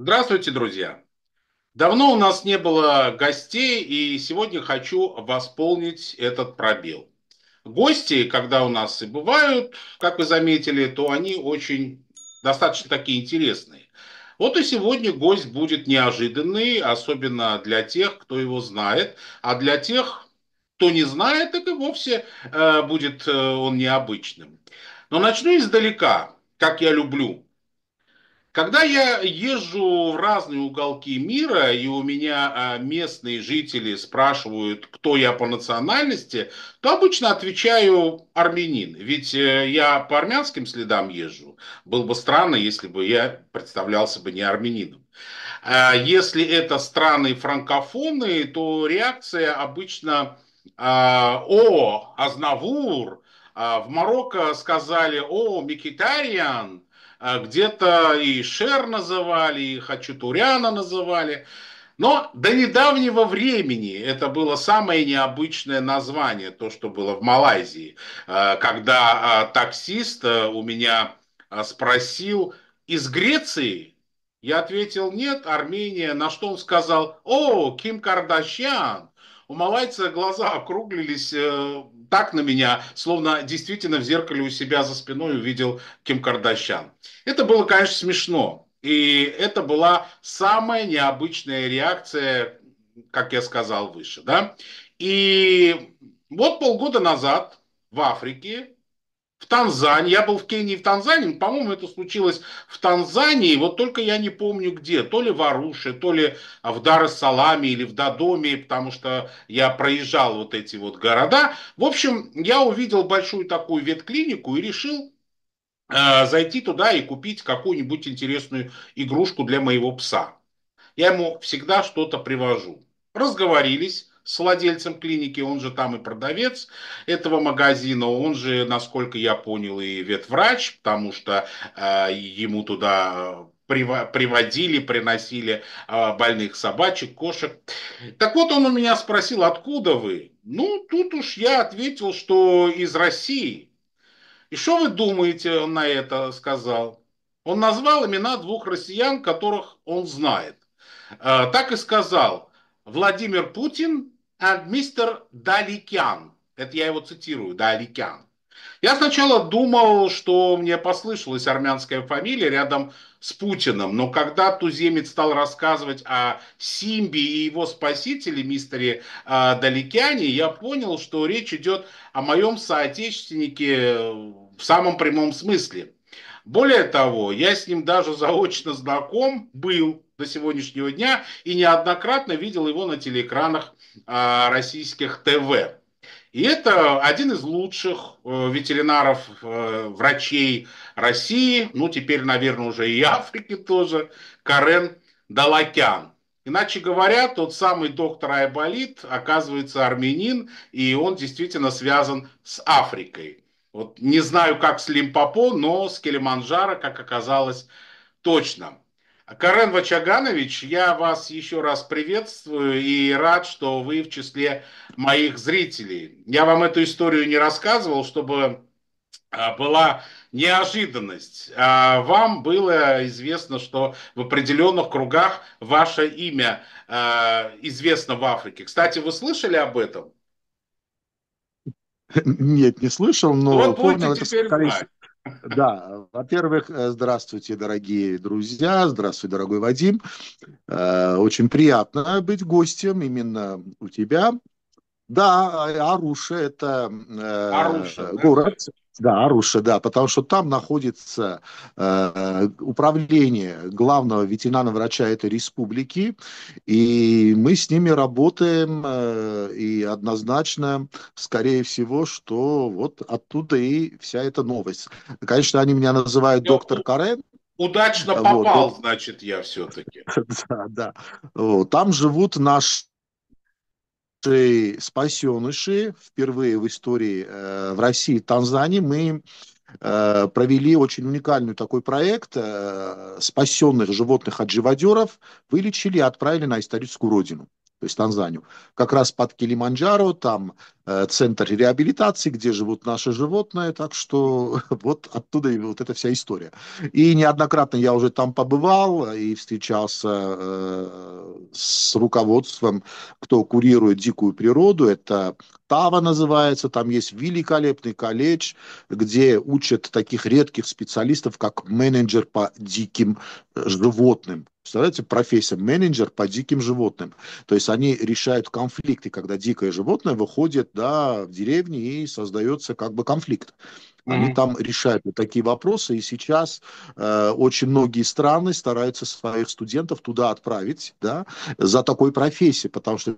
Здравствуйте, друзья! Давно у нас не было гостей, и сегодня хочу восполнить этот пробел. Гости, когда у нас и бывают, как вы заметили, то они очень достаточно такие интересные. Вот и сегодня гость будет неожиданный, особенно для тех, кто его знает, а для тех, кто не знает, так и вовсе э, будет э, он необычным. Но начну издалека, как я люблю – когда я езжу в разные уголки мира, и у меня а, местные жители спрашивают, кто я по национальности, то обычно отвечаю армянин. Ведь э, я по армянским следам езжу. Было бы странно, если бы я представлялся бы не армянином. А, если это страны франкофоны, то реакция обычно а, «О, Азнавур!» В Марокко сказали «О, Микитариан!» А где-то и Шер называли, и Хачатуряна называли. Но до недавнего времени это было самое необычное название, то, что было в Малайзии, а, когда а, таксист у меня спросил, из Греции? Я ответил, нет, Армения, на что он сказал, о, Ким Кардашьян. У малайца глаза округлились, э, так на меня, словно действительно в зеркале у себя за спиной увидел Ким Кардашьян. Это было, конечно, смешно. И это была самая необычная реакция, как я сказал выше. Да? И вот полгода назад в Африке в Танзании. Я был в Кении и в Танзании. По-моему, это случилось в Танзании. Вот только я не помню где. То ли в Аруше, то ли в Дар-Саламе или в Дадоме, потому что я проезжал вот эти вот города. В общем, я увидел большую такую ветклинику и решил э, зайти туда и купить какую-нибудь интересную игрушку для моего пса. Я ему всегда что-то привожу. Разговорились, с владельцем клиники, он же там и продавец этого магазина, он же, насколько я понял, и ветврач, потому что э, ему туда э, приводили, приносили э, больных собачек, кошек. Так вот, он у меня спросил, откуда вы? Ну, тут уж я ответил, что из России. И что вы думаете, он на это сказал? Он назвал имена двух россиян, которых он знает. Э, так и сказал. Владимир Путин а, мистер Даликян. Это я его цитирую, Даликян. Я сначала думал, что мне послышалась армянская фамилия рядом с Путиным, но когда туземец стал рассказывать о Симби и его спасителе, мистере э, Даликяне, я понял, что речь идет о моем соотечественнике э, в самом прямом смысле. Более того, я с ним даже заочно знаком был до сегодняшнего дня и неоднократно видел его на телеэкранах Э, российских ТВ. И это один из лучших э, ветеринаров, э, врачей России, ну теперь, наверное, уже и Африки тоже, Карен Далакян. Иначе говоря, тот самый доктор Айболит оказывается армянин, и он действительно связан с Африкой. Вот не знаю, как с Лимпопо, но с Килиманджаро, как оказалось, точно. Карен Вачаганович, я вас еще раз приветствую и рад, что вы в числе моих зрителей. Я вам эту историю не рассказывал, чтобы а, была неожиданность. А, вам было известно, что в определенных кругах ваше имя а, известно в Африке. Кстати, вы слышали об этом? Нет, не слышал, но вот помню это теперь да, во-первых, э, здравствуйте, дорогие друзья, здравствуй, дорогой Вадим. Э, очень приятно быть гостем именно у тебя. Да, Аруша – это э, Аруша, город, да? Да, Аруша, да, потому что там находится э, э, управление главного ветеринарного врача этой республики, и мы с ними работаем, э, и однозначно, скорее всего, что вот оттуда и вся эта новость. Конечно, они меня называют Я доктор Карен, Удачно попал, вот. Ну. значит, я все-таки. Да, да. Там живут наши спасеныши впервые в истории э, в России Танзании мы э, провели очень уникальный такой проект э, спасенных животных от живодеров вылечили и отправили на историческую родину то есть Танзанию, как раз под Килиманджаро, там Э, центр реабилитации, где живут наши животные, так что вот оттуда и вот эта вся история. И неоднократно я уже там побывал и встречался э, с руководством, кто курирует дикую природу, это Тава называется, там есть великолепный колледж, где учат таких редких специалистов, как менеджер по диким животным. Представляете, профессия менеджер по диким животным. То есть они решают конфликты, когда дикое животное выходит да, в деревне и создается как бы конфликт. Они mm-hmm. там решают вот такие вопросы, и сейчас э, очень многие страны стараются своих студентов туда отправить, да, за такой профессией, потому что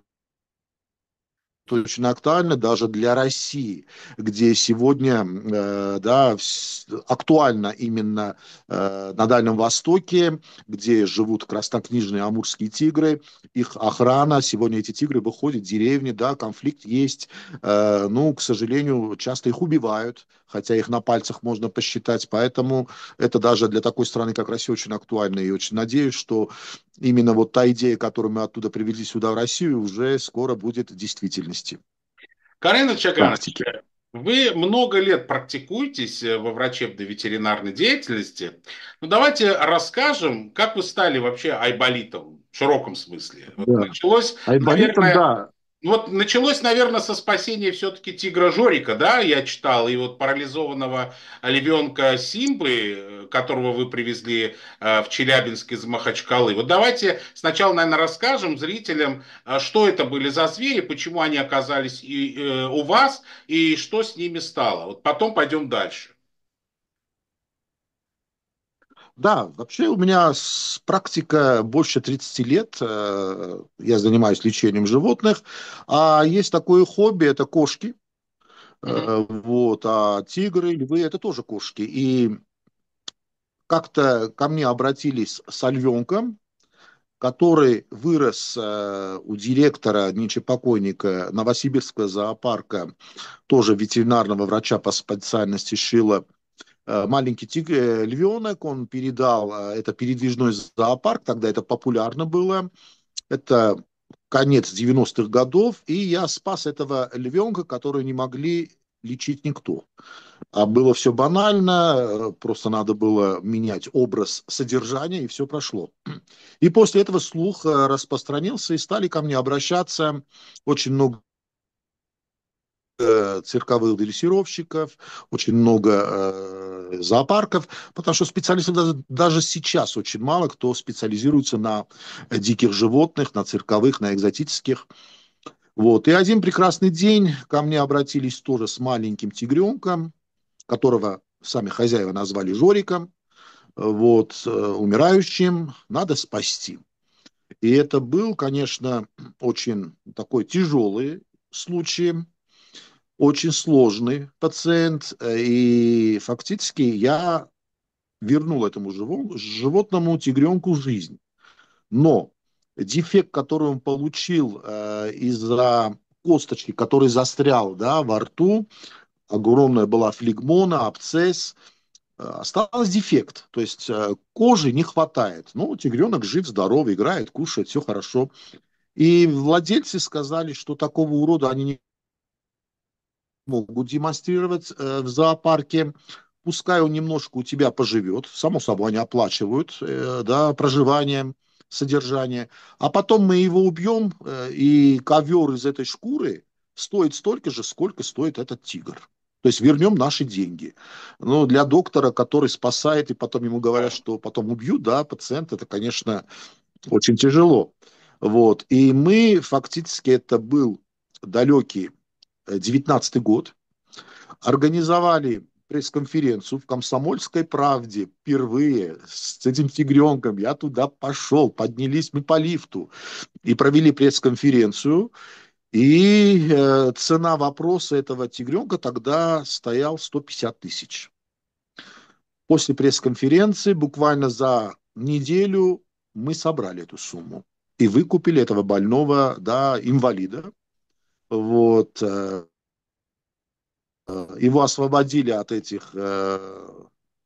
очень актуально даже для России, где сегодня э, да, актуально именно э, на Дальнем Востоке, где живут краснокнижные амурские тигры, их охрана. Сегодня эти тигры выходят в деревни, да, конфликт есть. Э, ну, к сожалению, часто их убивают, хотя их на пальцах можно посчитать. Поэтому это даже для такой страны, как Россия, очень актуально. И очень надеюсь, что именно вот та идея, которую мы оттуда привели сюда, в Россию, уже скоро будет в действительности. Карина Чаганович, вы много лет практикуетесь э, во врачебной ветеринарной деятельности. Ну, давайте расскажем, как вы стали вообще айболитом в широком смысле. да. Началось, айболитом, наверное... да вот началось, наверное, со спасения все-таки тигра Жорика, да, я читал, и вот парализованного львенка Симбы, э, которого вы привезли э, в Челябинск из Махачкалы. Вот давайте сначала, наверное, расскажем зрителям, э, что это были за звери, почему они оказались и, у вас, и что с ними стало. Вот потом пойдем дальше. Да, вообще у меня практика больше 30 лет. Э, я занимаюсь лечением животных. А есть такое хобби, это кошки. Mm-hmm. Вот, а тигры, львы, это тоже кошки. И как-то ко мне обратились с львенком, который вырос э, у директора, нынче покойника, Новосибирского зоопарка, тоже ветеринарного врача по специальности Шила – Э, маленький тиг, э, львенок, он передал, э, это передвижной зоопарк, тогда это популярно было, это конец 90-х годов, и я спас этого львенка, который не могли лечить никто. А было все банально, просто надо было менять образ содержания, и все прошло. И после этого слух распространился, и стали ко мне обращаться очень много Э, цирковых дрессировщиков, очень много э, зоопарков, потому что специалистов даже, даже сейчас очень мало, кто специализируется на э, диких животных, на цирковых, на экзотических. Вот. И один прекрасный день ко мне обратились тоже с маленьким тигренком, которого сами хозяева назвали Жориком, вот, э, умирающим, надо спасти. И это был, конечно, очень такой тяжелый случай, очень сложный пациент, э, и фактически я вернул этому животному тигренку жизнь. Но дефект, который он получил э, из-за косточки, который застрял да, во рту, огромная была флегмона, абсцесс э, остался дефект, то есть кожи не хватает. Но ну, тигренок жив, здоров, играет, кушает, все хорошо. И владельцы сказали, что такого урода они могут демонстрировать э, в зоопарке. Пускай он немножко у тебя поживет, само собой они оплачивают э, да, проживание, содержание. А потом мы его убьем, э, и ковер из этой шкуры стоит столько же, сколько стоит этот тигр. То есть вернем наши деньги. Ну, для доктора, который спасает, и потом ему говорят, что потом убьют, да, пациент, это, конечно, очень тяжело. Вот. И мы фактически это был далекий 2019 год, организовали пресс-конференцию в «Комсомольской правде» впервые с этим тигренком. Я туда пошел, поднялись мы по лифту и провели пресс-конференцию. И э, цена вопроса этого тигренка тогда стоял 150 тысяч. После пресс-конференции буквально за неделю мы собрали эту сумму и выкупили этого больного да, инвалида, вот. Э, э, его освободили от этих э,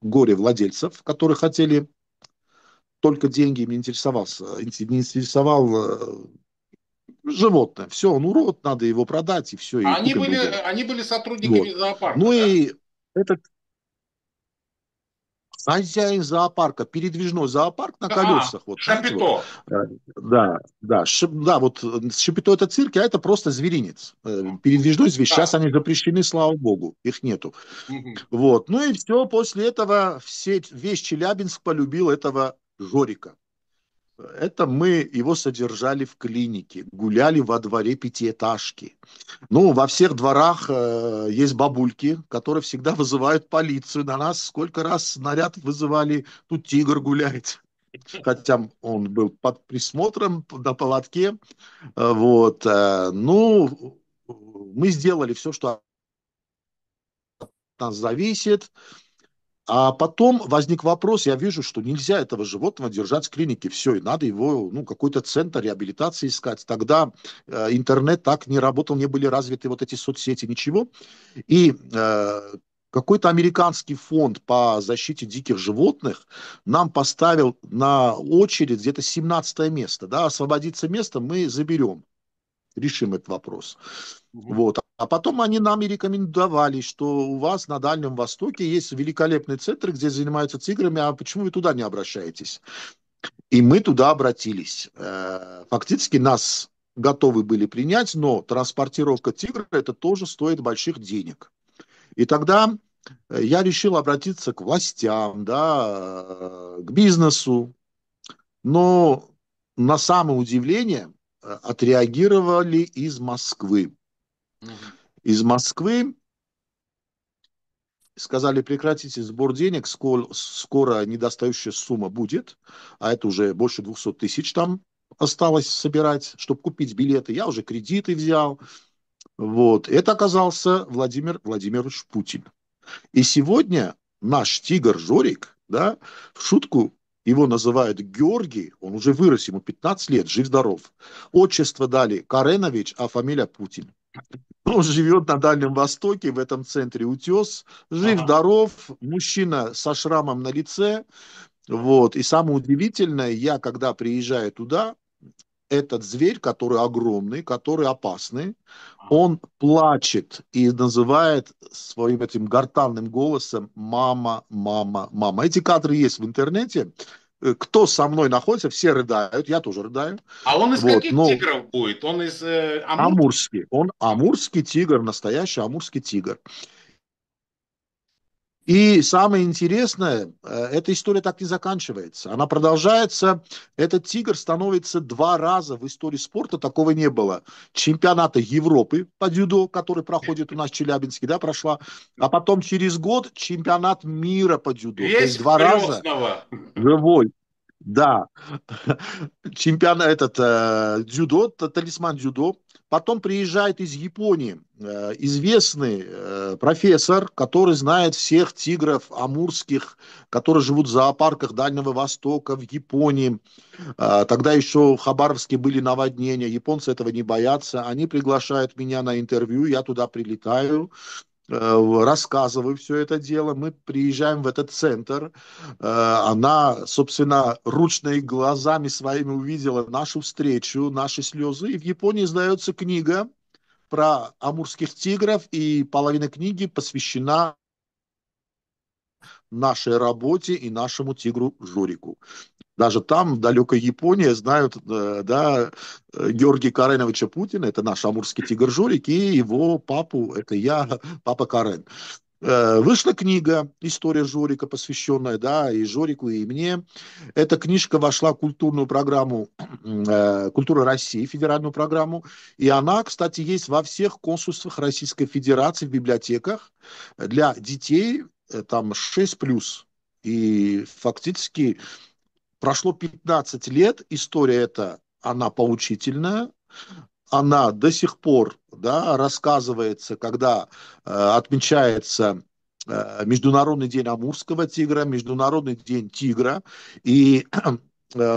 горе-владельцев, которые хотели только деньги, им не интересовался, не интересовал животное. Все, он урод, надо его продать, и все. И а они, были, они были сотрудниками вот. зоопарка. Ну да? и этот Хозяин зоопарка, передвижной зоопарк на а, колесах. А, вот, Шапито. Э, да, да, шип, да, вот Шапито это цирк, а это просто зверинец. Э, передвижной зверь. Да. Сейчас они запрещены, слава богу, их нету. Угу. Вот, ну и все, после этого все, весь Челябинск полюбил этого Жорика это мы его содержали в клинике, гуляли во дворе пятиэтажки. Ну, во всех дворах э, есть бабульки, которые всегда вызывают полицию. На нас сколько раз снаряд вызывали, тут тигр гуляет. Хотя он был под присмотром на поводке. Э, вот. Э, ну, мы сделали все, что от нас зависит. А потом возник вопрос, я вижу, что нельзя этого животного держать в клинике, все, и надо его, ну, какой-то центр реабилитации искать. Тогда э, интернет так не работал, не были развиты вот эти соцсети, ничего. И э, какой-то американский фонд по защите диких животных нам поставил на очередь где-то 17 место, да, освободиться место мы заберем решим этот вопрос. Вот. А потом они нам и рекомендовали, что у вас на Дальнем Востоке есть великолепный центр, где занимаются тиграми, а почему вы туда не обращаетесь? И мы туда обратились. Э, фактически нас готовы были принять, но транспортировка тигра это тоже стоит больших денег. И тогда э, я решил обратиться к властям, да, э, к бизнесу. Но на самое удивление Э, отреагировали из Москвы. Из Москвы сказали, прекратите сбор денег, скоро, скоро недостающая сумма будет, а это уже больше 200 тысяч там осталось собирать, чтобы купить билеты. Я уже кредиты взял. Вот. Это оказался Владимир Владимирович Путин. И сегодня наш тигр Жорик да, в шутку его называют Георгий, он уже вырос, ему 15 лет, жив-здоров. Отчество дали Каренович, а фамилия Путин. Он живет на Дальнем Востоке, в этом центре Утес. Жив-здоров, мужчина со шрамом на лице. Вот. И самое удивительное, я когда приезжаю туда, этот зверь, который огромный, который опасный, он плачет и называет своим этим гортанным голосом «мама, мама, мама». Эти кадры есть в интернете. Э, Кто со мной находится, все рыдают, я тоже рыдаю. А он из вот, каких но... Ну, тигров будет? Он из э, Амур... Амурский. Он амурский тигр, настоящий амурский тигр. Э, и самое интересное, э, эта история так не заканчивается. Она продолжается. Этот «Тигр» становится два раза в истории спорта. Такого не было. Чемпионата Европы по дзюдо, который проходит у нас в Челябинске, да, прошла. А потом через год чемпионат мира по дзюдо. Есть, То есть два раза живой. Да, чемпион этот э, дзюдо, талисман дзюдо Потом приезжает из Японии э, известный э, профессор, который знает всех тигров амурских, которые живут в зоопарках Дальнего Востока, в Японии. Э, тогда еще в Хабаровске были наводнения. Японцы этого не боятся. Они приглашают меня на интервью, я туда прилетаю. Э, рассказываю все это дело, мы приезжаем в этот центр. Э, она, собственно, и глазами своими увидела нашу встречу, наши слезы. И в Японии издается книга про амурских тигров, и половина книги посвящена нашей работе и нашему тигру Журику. Даже там, в далекой Японии, знают э, да, э, Георгия Кареновича Путина, это наш амурский тигр Жорик, и его папу, это я, папа Карен. Э, вышла книга «История Жорика», посвященная да, и Жорику, и мне. Эта книжка вошла в культурную программу «Культура России», федеральную программу. И она, кстати, есть во всех консульствах Российской Федерации, в библиотеках для детей, там 6+. И фактически Прошло 15 лет, история эта, она поучительная, она до сих пор да, рассказывается, когда э, отмечается э, Международный день амурского тигра, Международный день тигра, и э,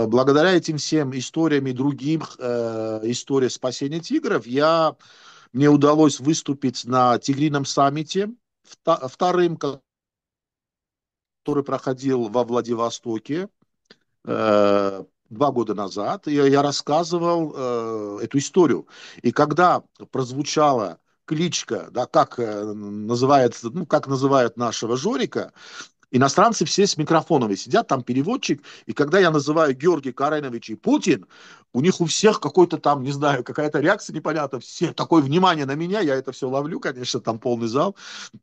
благодаря этим всем историям и другим э, историям спасения тигров я мне удалось выступить на Тигрином саммите вторым, который проходил во Владивостоке Э, два года назад, я, я рассказывал э, эту историю. И когда прозвучала кличка, да, как, э, называется, ну, как называют нашего Жорика, Иностранцы все с микрофонами сидят, там переводчик, и когда я называю Георгий Каренович и Путин, у них у всех какой-то там, не знаю, какая-то реакция непонятна, все такое внимание на меня, я это все ловлю, конечно, там полный зал,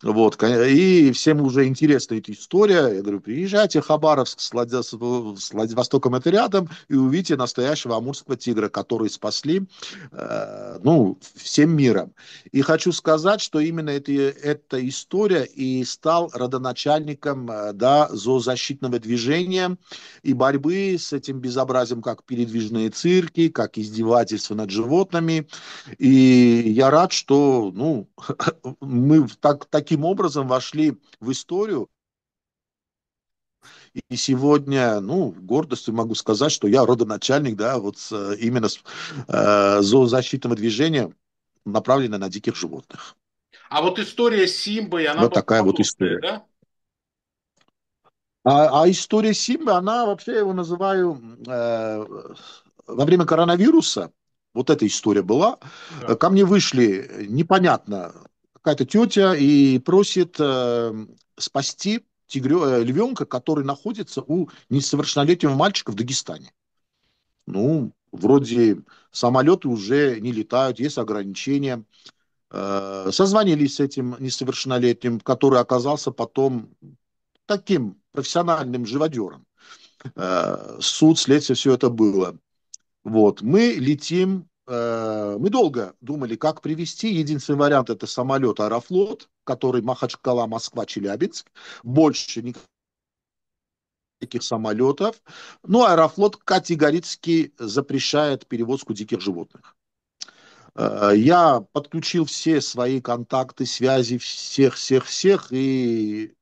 вот, и всем уже интересна эта история, я говорю, приезжайте Хабаровск с, Влади... с Владивостоком это рядом, и увидите настоящего амурского тигра, который спасли, э, ну, всем миром. И хочу сказать, что именно это, эта история и стал родоначальником э, Э, да, зоозащитного движения и борьбы с этим безобразием, как передвижные цирки, как издевательства над животными. И я рад, что ну, мы так, таким образом вошли в историю. И сегодня, ну, гордостью могу сказать, что я родоначальник, да, вот с, именно с, э, зоозащитного движения, направленного на диких животных. А вот история Симбы, она вот такая вот история, да? А, а история Симбы, она вообще, я его называю, э, во время коронавируса, вот эта история была, да. ко мне вышли, непонятно, какая-то тетя и просит э, спасти тигре, э, львенка, который находится у несовершеннолетнего мальчика в Дагестане. Ну, вроде самолеты уже не летают, есть ограничения. Э, созвонились с этим несовершеннолетним, который оказался потом таким профессиональным живодером. Э, суд, следствие, все это было. Вот, мы летим, э, мы долго думали, как привести. Единственный вариант – это самолет «Аэрофлот», который Махачкала, Москва, Челябинск. Больше никаких самолетов. Но ну, Аэрофлот категорически запрещает перевозку диких животных. Э, я подключил все свои контакты, связи всех-всех-всех, и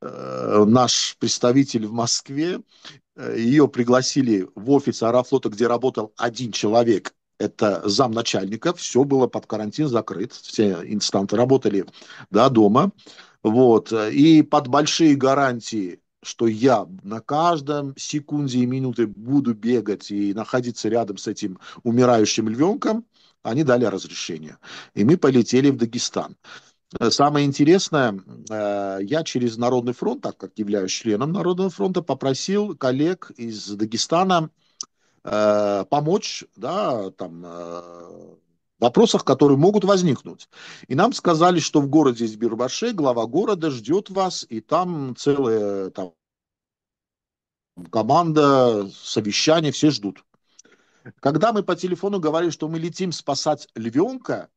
Э, наш представитель в Москве. Э, Ее пригласили в офис Аэрофлота, где работал один человек. Это замначальника. Все было под карантин закрыт. Все инстанты работали до дома. Вот. И под большие гарантии что я на каждом секунде и минуты буду бегать и находиться рядом с этим умирающим львенком, они дали разрешение. И мы полетели в Дагестан. Самое интересное, э, я через Народный фронт, так как являюсь членом Народного фронта, попросил коллег из Дагестана э, помочь, да, там, э, вопросах, которые могут возникнуть. И нам сказали, что в городе есть Бирбаше, глава города ждет вас, и там целая там, команда, совещание, все ждут. Когда мы по телефону говорили, что мы летим спасать львенка,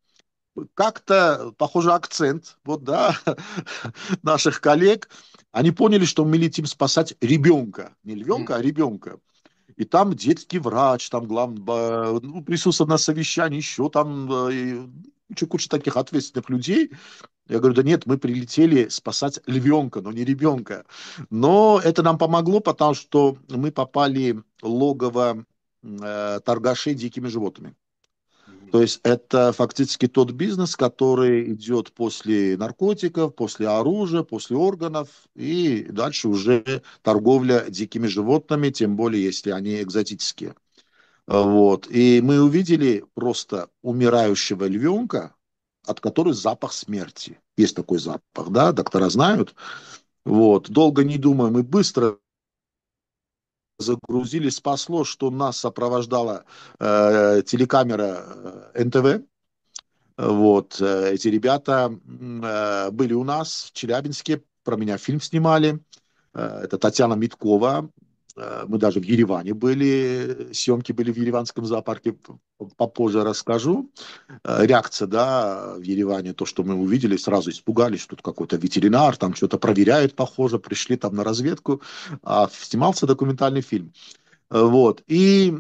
как-то, похоже, акцент вот, да, наших коллег. Они поняли, что мы летим спасать ребенка. Не львенка, а ребенка. И там детский врач, там главный, ну, присутствовал на совещании, еще там э, и, куча, куча таких ответственных людей. Я говорю, да нет, мы прилетели спасать львенка, но не ребенка. Но это нам помогло, потому что мы попали в логово э, торгашей дикими животными. То есть это фактически тот бизнес, который идет после наркотиков, после оружия, после органов и дальше уже торговля дикими животными, тем более если они экзотические. Вот. И мы увидели просто умирающего львенка, от которого запах смерти. Есть такой запах, да, доктора знают. Вот. Долго не думая, мы быстро загрузили. Спасло, что нас сопровождала э, телекамера э, НТВ. Вот, э, эти ребята э, были у нас в Челябинске, про меня фильм снимали. Э, это Татьяна Миткова, Э, мы даже в Ереване были, съемки были в ереванском зоопарке, попозже расскажу. Э, реакция, да, в Ереване, то, что мы увидели, сразу испугались, что тут какой-то ветеринар, там что-то проверяет, похоже, пришли там на разведку, а снимался документальный фильм. Э, вот. И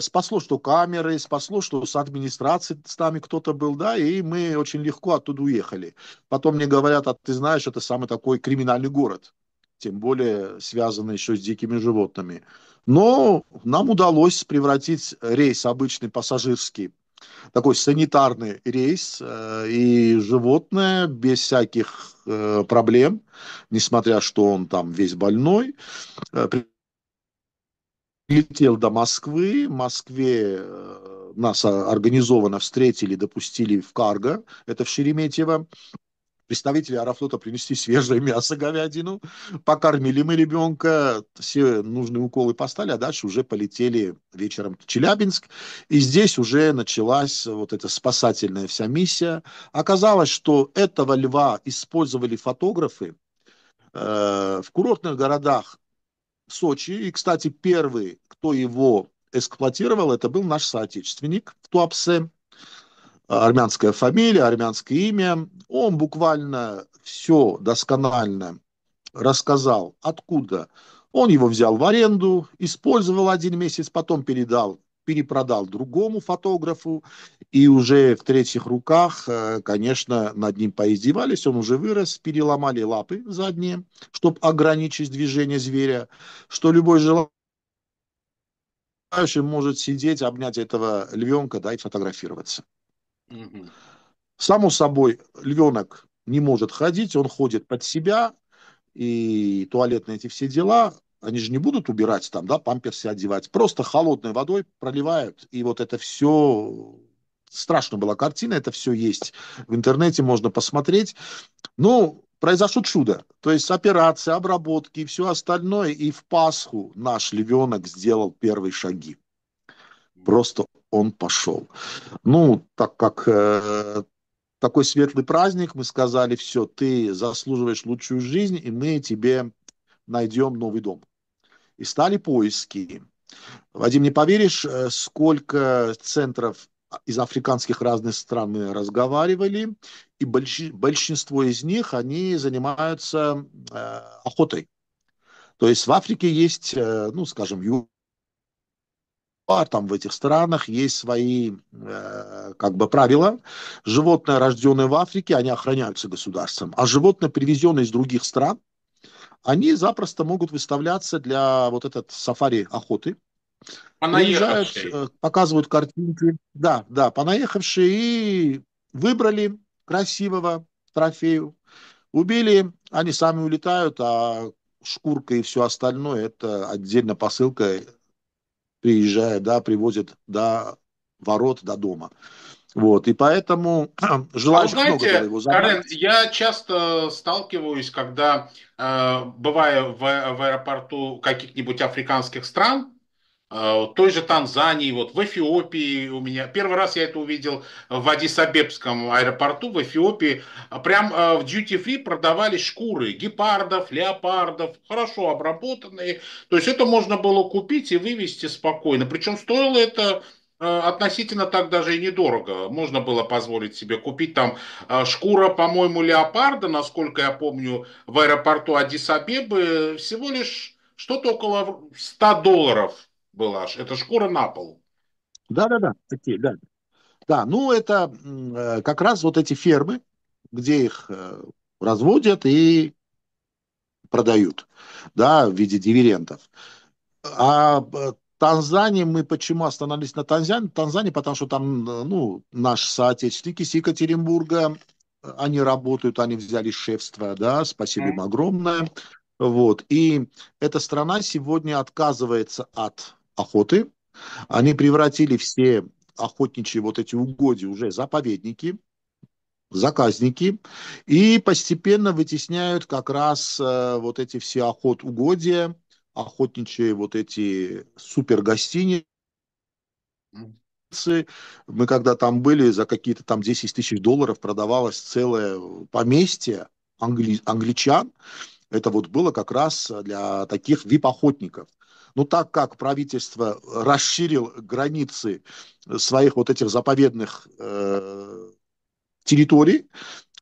спасло, что камеры, спасло, что с администрации с нами кто-то был, да, и мы очень легко оттуда уехали. Потом мне говорят, а ты знаешь, это самый такой криминальный город тем более связанный еще с дикими животными. Но нам удалось превратить рейс обычный пассажирский такой санитарный рейс, э, и животное без всяких э, проблем, несмотря что он там весь больной, э, прилетел до Москвы. В Москве нас а, организованно встретили, допустили в Карго, это в Шереметьево представители Аэрофлота принесли свежее мясо, говядину, покормили мы ребенка, все нужные уколы поставили, а дальше уже полетели вечером в Челябинск. И здесь уже началась вот эта спасательная вся миссия. Оказалось, что этого льва использовали фотографы э, в курортных городах Сочи. И, кстати, первый, кто его эксплуатировал, это был наш соотечественник в Туапсе, армянская фамилия, армянское имя. Он буквально все досконально рассказал, откуда. Он его взял в аренду, использовал один месяц, потом передал перепродал другому фотографу, и уже в третьих руках, э, конечно, над ним поиздевались, он уже вырос, переломали лапы задние, чтобы ограничить движение зверя, что любой желающий может сидеть, обнять этого львенка, да, и фотографироваться. Само собой, львенок не может ходить, он ходит под себя, и туалетные эти все дела, они же не будут убирать там, да, памперсы одевать, просто холодной водой проливают, и вот это все страшно была картина, это все есть в интернете, можно посмотреть. Ну, произошло чудо. То есть операция, обработки и все остальное. И в Пасху наш львенок сделал первые шаги. Просто он пошел. Ну, так как э, такой светлый праздник, мы сказали, все, ты заслуживаешь лучшую жизнь, и мы тебе найдем новый дом. И стали поиски. Вадим, не поверишь, э, сколько центров из африканских разных стран мы разговаривали, и больш... большинство из них, они занимаются э, охотой. То есть в Африке есть, э, ну, скажем, пар там в этих странах есть свои э, как бы правила. Животные, рожденные в Африке, они охраняются государством, а животные, привезенные из других стран, они запросто могут выставляться для вот этот сафари охоты. Понаехавшие, э, показывают картинки. Да, да, понаехавшие и выбрали красивого трофею. Убили, они сами улетают, а шкурка и все остальное – это отдельно посылка приезжает, да, привозит до ворот, до дома. Вот, и поэтому желающих а знаете, много его занять. Карен, я часто сталкиваюсь, когда, э, бывая в, э, в аэропорту каких-нибудь африканских стран, а, той же Танзании, вот в Эфиопии у меня. Первый раз я это увидел в Адисабебском аэропорту в Эфиопии. А прям а, в Duty Free продавали шкуры гепардов, леопардов, хорошо обработанные. То есть это можно было купить и вывести спокойно. Причем стоило это относительно так даже и недорого. Можно было позволить себе купить там шкура, по-моему, леопарда, насколько я помню, в аэропорту Адисабебы всего лишь что-то около 100 долларов была. Это шкура на пол. Да-да-да, такие, да. Да, ну это э, как раз вот эти фермы, где их э, разводят и продают, да, в виде дивидендов. А э, Танзании мы почему остановились на Танзании? Танзании, потому что там, э, ну, наши соотечественники с Екатеринбурга, э, они работают, они взяли шефство, да, спасибо им огромное. Вот. И эта страна сегодня отказывается от охоты. Они превратили все охотничьи вот эти угодья уже заповедники, заказники, и постепенно вытесняют как раз э, вот эти все охот угодья, охотничьи вот эти супер гостиницы. Мы когда там были, за какие-то там 10 тысяч долларов продавалось целое поместье англи... англичан. Это вот было как раз для таких вип-охотников – но ну, так как правительство расширил границы своих вот этих заповедных э, территорий,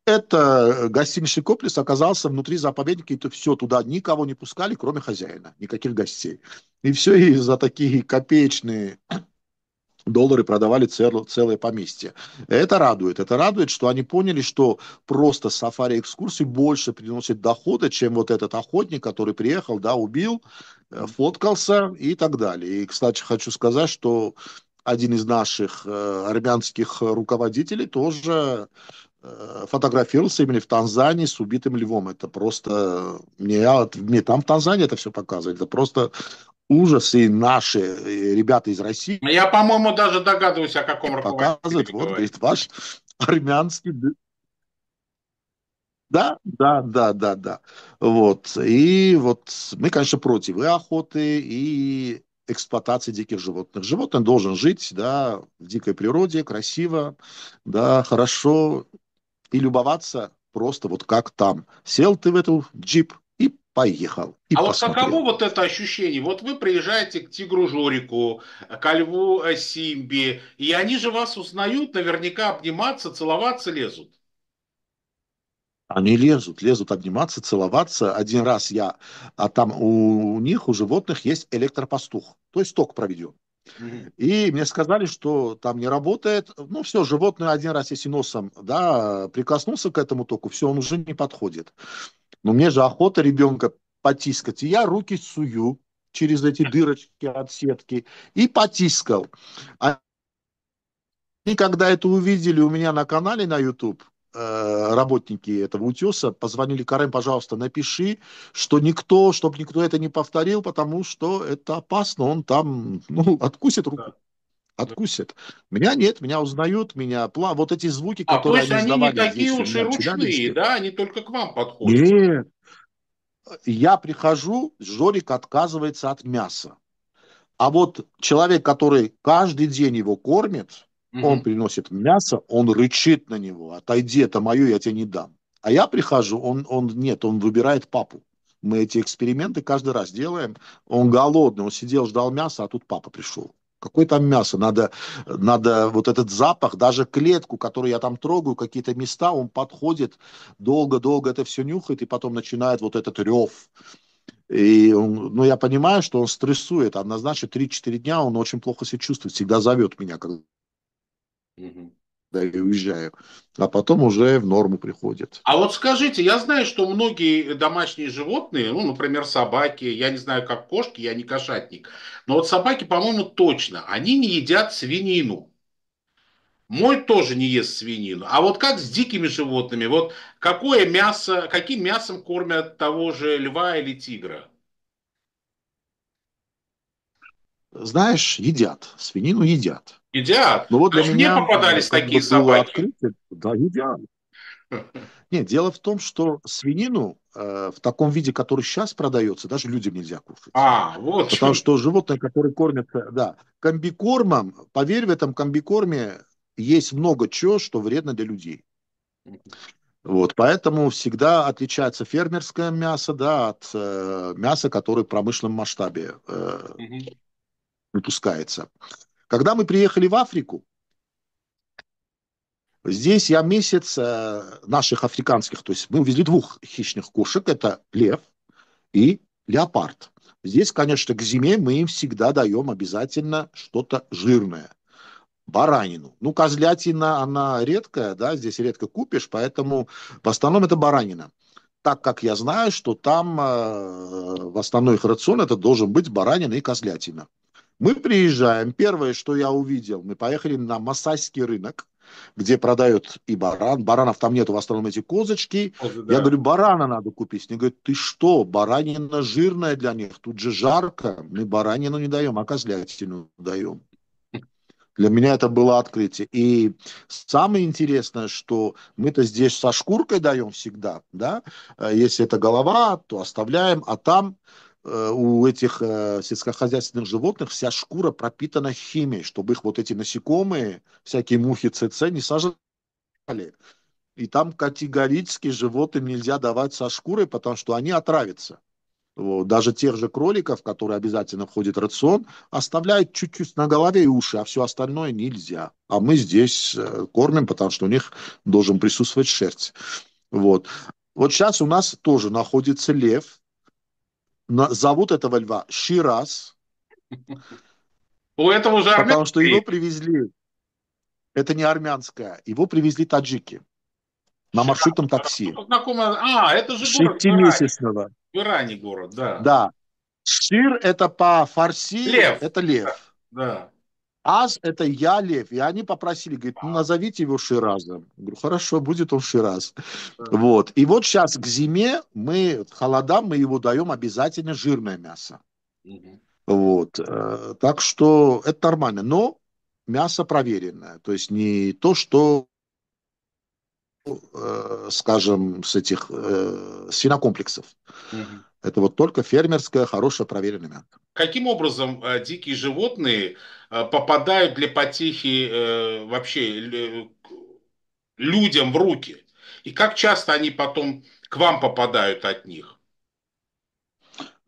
это гостиничный комплекс оказался внутри заповедника, и то все, туда никого не пускали, кроме хозяина, никаких гостей. И все, и за такие копеечные доллары продавали цел, целое поместье. Это радует. Это радует, что они поняли, что просто сафари-экскурсии больше приносит дохода, чем вот этот охотник, который приехал, да, убил, Э, фоткался и так далее. И, кстати, хочу сказать, что один из наших э, армянских руководителей тоже э, фотографировался именно в Танзании с убитым львом. Это просто... Мне, а мне там в Танзании это все показывает. Это просто ужасы наши ребята из России... Я, по-моему, даже догадываюсь, о каком руководителе Показывает, вот, говорит, ваш армянский да, да, да, да, да. Вот. И вот мы, конечно, против и охоты, и эксплуатации диких животных. Животное должен жить, да, в дикой природе, красиво, да, хорошо, и любоваться просто вот как там. Сел ты в эту джип и поехал. И а посмотрел. вот каково вот это ощущение? Вот вы приезжаете к тигру Жорику, к льву э, Симби, и они же вас узнают, наверняка обниматься, целоваться лезут. Они лезут, лезут обниматься, целоваться. Один раз я, а там у, у них, у животных есть электропастух, то есть ток проведен. И мне сказали, что там не работает. Ну, все, животное один раз, если носом да, прикоснулся к этому току, все, он уже не подходит. Но мне же охота ребенка потискать. И я руки сую через эти дырочки от сетки и потискал. Они, когда это увидели у меня на канале на YouTube, Э, работники этого утеса позвонили Карен, пожалуйста, напиши, что никто, чтобы никто это не повторил, потому что это опасно, он там, ну, откусит руку. Откусит. Меня нет, меня узнают, меня пла. Вот эти звуки, а которые они издавали. А они не такие здесь, уж и ручные, да? Они только к вам подходят. Нет. Я прихожу, Жорик отказывается от мяса. А вот человек, который каждый день его кормит, Угу. Он приносит мясо, он рычит на него, отойди, это мое, я тебе не дам. А я прихожу, он, он нет, он выбирает папу. Мы эти эксперименты каждый раз делаем. Он голодный, он сидел, ждал мяса, а тут папа пришел. Какое там мясо? Надо, надо вот этот запах, даже клетку, которую я там трогаю, какие-то места, он подходит, долго-долго это все нюхает, и потом начинает вот этот рев. И он, ну, я понимаю, что он стрессует, однозначно 3-4 дня он очень плохо себя чувствует, всегда зовет меня, когда Угу. Да, и уезжаю. А потом уже в норму приходит. А вот скажите, я знаю, что многие домашние животные, ну, например, собаки, я не знаю, как кошки, я не кошатник, но вот собаки, по-моему, точно, они не едят свинину. Мой тоже не ест свинину. А вот как с дикими животными? Вот какое мясо, каким мясом кормят того же льва или тигра? Знаешь, едят. Свинину едят. Едят. Ну вот для меня Не э, попадались такие собаки. Открытие, да, едят. Нет, дело в том, что свинину э, в таком виде, который сейчас продается, даже людям нельзя кушать. А, вот Потому что, что животные, которые кормятся, да, комбикормом, поверь, в этом комбикорме есть много чего, что вредно для людей. Вот, поэтому всегда отличается фермерское мясо, да, от э, мяса, которое в промышленном масштабе э, угу. выпускается. Когда мы приехали в Африку, здесь я месяц э, наших африканских, то есть мы увезли двух хищных кошек, это лев и леопард. Здесь, конечно, к зиме мы им всегда даем обязательно что-то жирное. Баранину. Ну, козлятина, она редкая, да, здесь редко купишь, поэтому в основном это баранина. Так как я знаю, что там э, в основной их рацион это должен быть баранина и козлятина. Мы приезжаем, первое, что я увидел, мы поехали на массайский рынок, где продают и баран. Баранов там нету, в основном эти козочки. Козы, да. Я говорю, барана надо купить. Они говорят, ты что, баранина жирная для них, тут же жарко. Мы баранину не даем, а козлятину даем. Для меня это было открытие. И самое интересное, что мы-то здесь со шкуркой даем всегда, да? Э, если это голова, то оставляем, а там Э, у этих э, сельскохозяйственных животных вся шкура пропитана химией, чтобы их вот эти насекомые, всякие мухи ЦЦ не сажали. И там категорически животным нельзя давать со шкурой, потому что они отравятся. Вот. Даже тех же кроликов, которые обязательно входят в рацион, оставляют чуть-чуть на голове и уши, а все остальное нельзя. А мы здесь э, кормим, потому что у них должен присутствовать шерсть. Вот. Вот сейчас у нас тоже находится лев, Зовут этого льва Шираз. У этого же Потому что его привезли. Это не армянская. Его привезли таджики на маршрутном такси. А, это же город В Иране город, да. Да. Шир – это по-фарси, лев. это лев. Да. Аз – это я, Лев. И они попросили, говорит, ну, назовите его Ширазом. Я говорю, хорошо, будет он Шираз. Да. Вот. И вот сейчас к зиме мы, холодам, мы его даем обязательно жирное мясо. Угу. Вот. Э, так что это нормально. Но мясо проверенное. То есть не то, что э, скажем, с этих э, свинокомплексов. Угу. Это вот только фермерское, хорошее, проверенное мясо. Каким образом э, дикие животные э, попадают для потихи э, вообще людям в руки? И как часто они потом к вам попадают от них?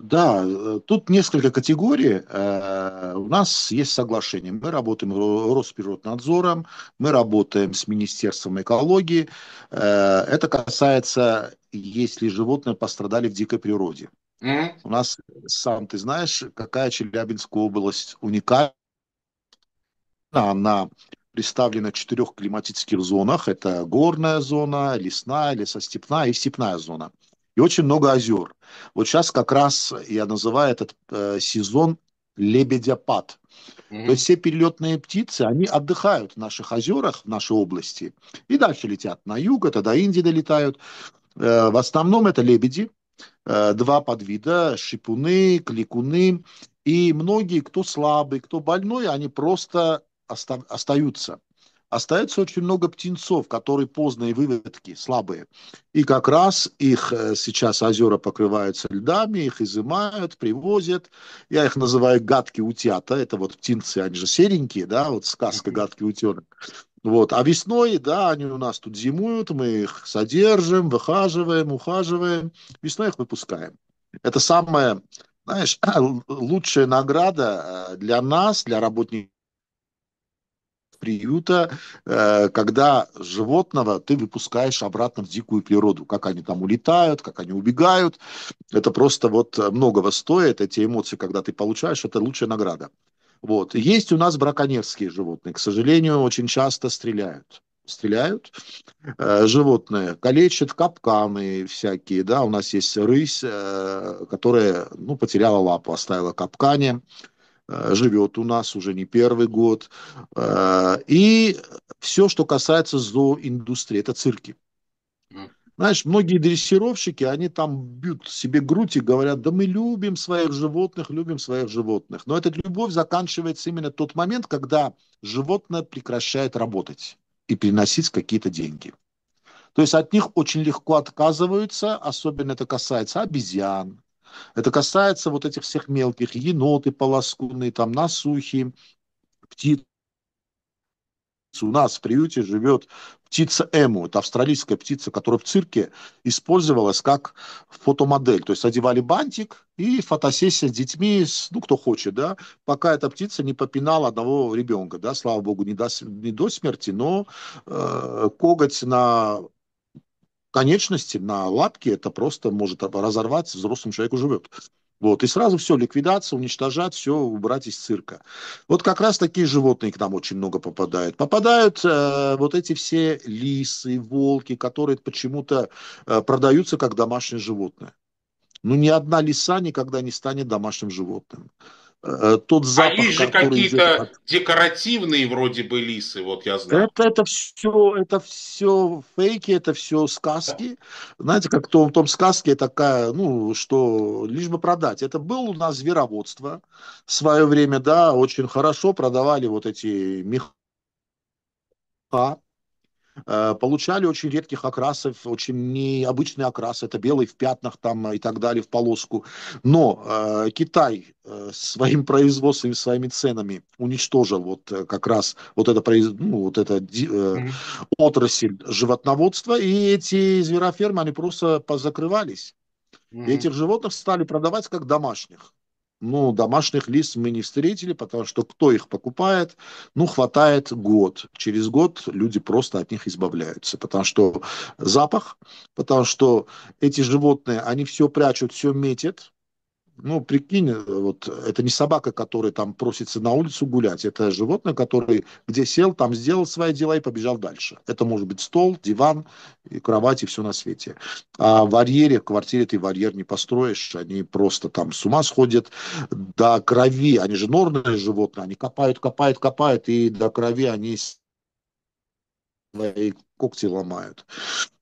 Да, э, тут несколько категорий. Э, у нас есть соглашение. Мы работаем с Росприроднадзором, мы работаем с Министерством экологии. Э, это касается, если животные пострадали в дикой природе. Mm-hmm. У нас, сам ты знаешь, какая Челябинская область уникальна. Она представлена в четырех климатических зонах. Это горная зона, лесная, лесостепная и степная зона и очень много озер. Вот сейчас как раз я называю этот э, сезон лебедяпад. Mm-hmm. То есть все перелетные птицы, они отдыхают в наших озерах, в нашей области, и дальше летят на юг, это до Индии долетают. Э, в основном это лебеди, э, два подвида, шипуны, кликуны, и многие, кто слабый, кто больной, они просто остаются остается очень много птенцов, которые поздние выводки, слабые. И как раз их э, сейчас озера покрываются льдами, их изымают, привозят. Я их называю гадкие утята. Это вот птенцы, они же серенькие, да, вот сказка «Гадкий утенок». Вот. А весной, да, они у нас тут зимуют, мы их содержим, выхаживаем, ухаживаем. Весной их выпускаем. Это самая, знаешь, лучшая награда э, для нас, для работников приюта, э, когда животного ты выпускаешь обратно в дикую природу, как они там улетают, как они убегают. Это просто вот многого стоит, эти эмоции, когда ты получаешь, это лучшая награда. Вот. Есть у нас браконьерские животные, к сожалению, очень часто стреляют стреляют э, животные, калечат капканы всякие, да, у нас есть рысь, э, которая, ну, потеряла лапу, оставила капкане, Э, живет у нас уже не первый год. Э, и все, что касается зооиндустрии, это цирки. Знаешь, многие дрессировщики, они там бьют себе грудь и говорят, да мы любим своих животных, любим своих животных. Но эта любовь заканчивается именно тот момент, когда животное прекращает работать и приносить какие-то деньги. То есть от них очень легко отказываются, особенно это касается обезьян, это касается вот этих всех мелких, еноты полоскунные, там насухи, птицы. У нас в приюте живет птица Эму, это австралийская птица, которая в цирке использовалась как фотомодель. То есть одевали бантик и фотосессия с детьми, ну, кто хочет, да, пока эта птица не попинала одного ребенка, да, слава богу, не до, не до смерти, но э, коготь на конечности, на лапки, это просто может разорваться, взрослому человеку живет. Вот, и сразу все, ликвидация, уничтожать, все, убрать из цирка. Вот как раз такие животные к нам очень много попадают. Попадают э, вот эти все лисы, волки, которые почему-то э, продаются как домашние животные. Ну, ни одна лиса никогда не станет домашним животным. Э, тот а запах, А есть же какие-то от... декоративные вроде бы лисы, вот я знаю. Это, это, все, это все фейки, это все сказки. Да. Знаете, как в том, том сказке такая, ну, что лишь бы продать. Это было у нас звероводство в свое время, да, очень хорошо продавали вот эти меха, Э, получали очень редких окрасов, очень необычный окрас, это белый в пятнах там э, и так далее, в полоску. Но э, Китай э, своим производством своими ценами уничтожил вот э, как раз вот это, ну, вот это э, отрасль животноводства, и эти зверофермы, они просто позакрывались. Mm-hmm. этих животных стали продавать как домашних. Ну, домашних лист мы не встретили, потому что кто их покупает? Ну, хватает год. Через год люди просто от них избавляются, потому что запах, потому что эти животные, они все прячут, все метят, ну, прикинь, э, вот э, это не собака, которая там просится на улицу гулять, это животное, которое где сел, там сделал свои дела и побежал дальше. Это может быть стол, диван, и кровать и все на свете. А в варьере, в квартире ты варьер не построишь, они просто там с ума сходят до крови, они же норные животные, они копают, копают, копают, и до крови они свои когти ломают.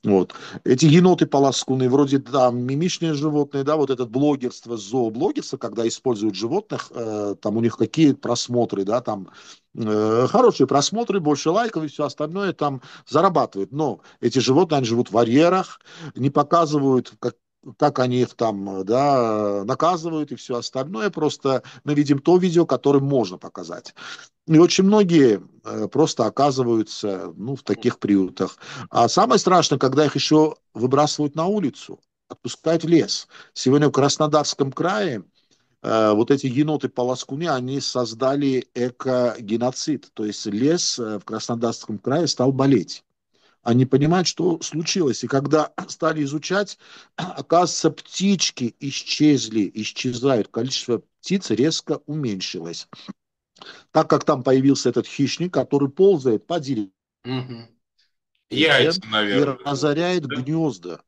Вот. Эти еноты полоскуны, вроде там да, мимичные животные, да, вот это блогерство, зооблогерство, когда используют животных, э, там у них какие просмотры, да, там э, хорошие просмотры, больше лайков и все остальное там зарабатывают. Но эти животные, они живут в арьерах, не показывают, как, как они их там да, наказывают и все остальное. Просто мы видим то видео, которое можно показать. Ну, и очень многие э, просто оказываются ну, в таких приютах. А самое страшное, когда их еще выбрасывают на улицу, отпускают в лес. Сегодня в Краснодарском крае э, вот эти еноты-полоскуны, они создали эко-геноцид. То есть лес э, в Краснодарском крае стал болеть. Они понимают, что случилось. И когда стали изучать, оказывается, птички исчезли, исчезают. Количество птиц резко уменьшилось так как там появился этот хищник, который ползает по деревьям. Угу. Яйца, наверное. И разоряет да? гнезда.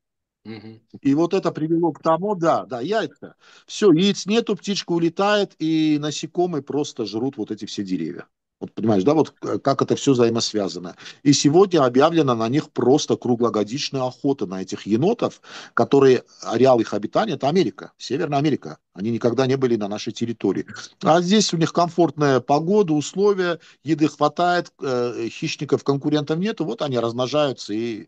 Угу. И вот это привело к тому, да, да, яйца. Все, яиц нету, птичка улетает, и насекомые просто жрут вот эти все деревья. Вот понимаешь, да, вот э, как это все взаимосвязано. И сегодня объявлена на них просто круглогодичная охота на этих енотов, которые, ареал их обитания, это Америка, Северная Америка. Они никогда не были на нашей территории. А здесь у них комфортная погода, условия, еды хватает, э, хищников, конкурентов нету, вот они размножаются и,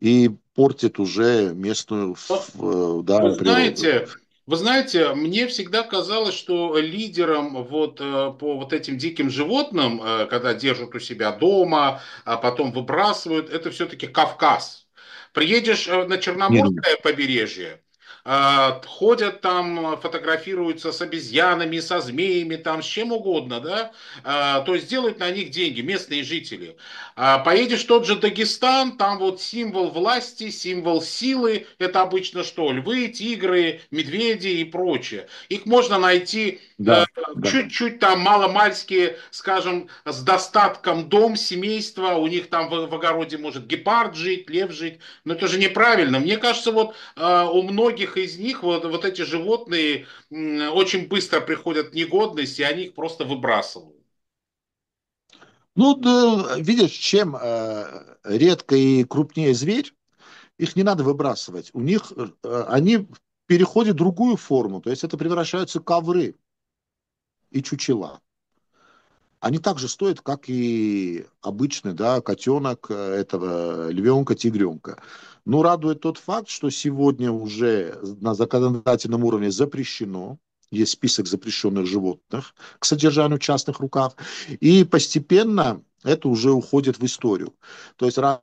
и портят уже местную... Э, да, вы знаете, вы знаете, мне всегда казалось, что лидером вот э, по вот этим диким животным, э, когда держат у себя дома, а потом выбрасывают, это все-таки Кавказ. Приедешь э, на ну Черноморское побережье, а, ходят там, а, фотографируются с обезьянами, со змеями, там с чем угодно, да, а, то есть делают на них деньги местные жители. Поедешь в тот же Дагестан, там вот символ власти, символ силы, это обычно что, львы, тигры, медведи и прочее. Их можно найти да, э, чуть-чуть да. там маломальски, скажем, с достатком дом, семейство, у них там в, в огороде может гепард жить, лев жить, но это же неправильно. Мне кажется, вот у многих многих из них вот, вот эти животные очень быстро приходят в негодность, и они их просто выбрасывают. Ну, да, видишь, чем э, редко и крупнее зверь, их не надо выбрасывать. У них э, они переходят в другую форму, то есть это превращаются ковры и чучела. Они также стоят, как и обычный да, котенок э, этого львенка, тигренка. Ну, радует тот факт, что сегодня уже на законодательном уровне запрещено есть список запрещенных животных к содержанию в частных руках, и постепенно это уже уходит в историю. То есть раньше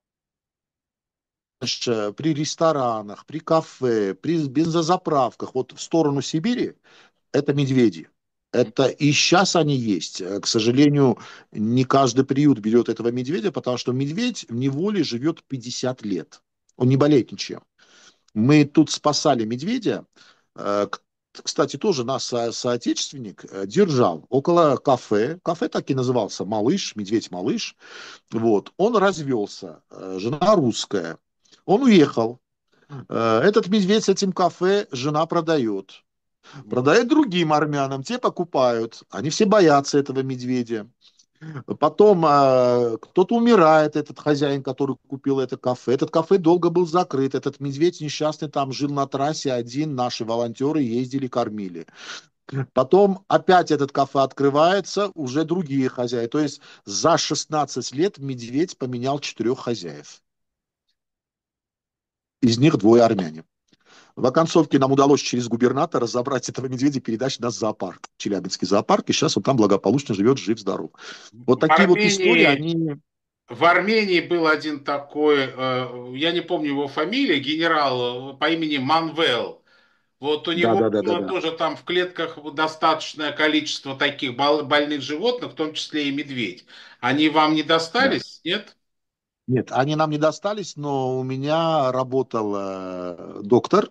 э, при ресторанах, при кафе, при бензозаправках, вот в сторону Сибири, это медведи. Это и сейчас они есть. К сожалению, не каждый приют берет этого медведя, потому что медведь в неволе живет 50 лет. Он не болеет ничем. Мы тут спасали медведя. Э, кстати, тоже нас со- соотечественник э, держал около кафе. Кафе так и назывался «Малыш», «Медведь-малыш». Вот. Он развелся. Э, жена русская. Он уехал. Этот медведь с этим кафе жена продает. Продает другим армянам, те покупают. Они все боятся этого медведя. Потом э, кто-то умирает, этот хозяин, который купил это кафе. Этот кафе долго был закрыт. Этот медведь несчастный там жил на трассе один. Наши волонтеры ездили, кормили. Потом опять этот кафе открывается, уже другие хозяи, То есть за 16 лет медведь поменял четырех хозяев. Из них двое армяне. В оконцовке нам удалось через губернатора забрать этого медведя и передать нас в зоопарк, в Челябинский зоопарк, и сейчас он там благополучно живет, жив-здоров. Вот такие Армении... вот истории, они... В Армении был один такой, э, я не помню его фамилии, генерал э, по имени Манвел. Вот у него да, да, да, да, тоже там в клетках достаточное количество таких больных животных, в том числе и медведь. Они вам не достались, да. нет? Нет, они нам не достались, но у меня работал э, доктор.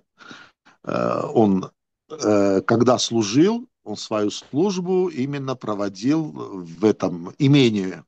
Э, он, э, когда служил, он свою службу именно проводил в этом имении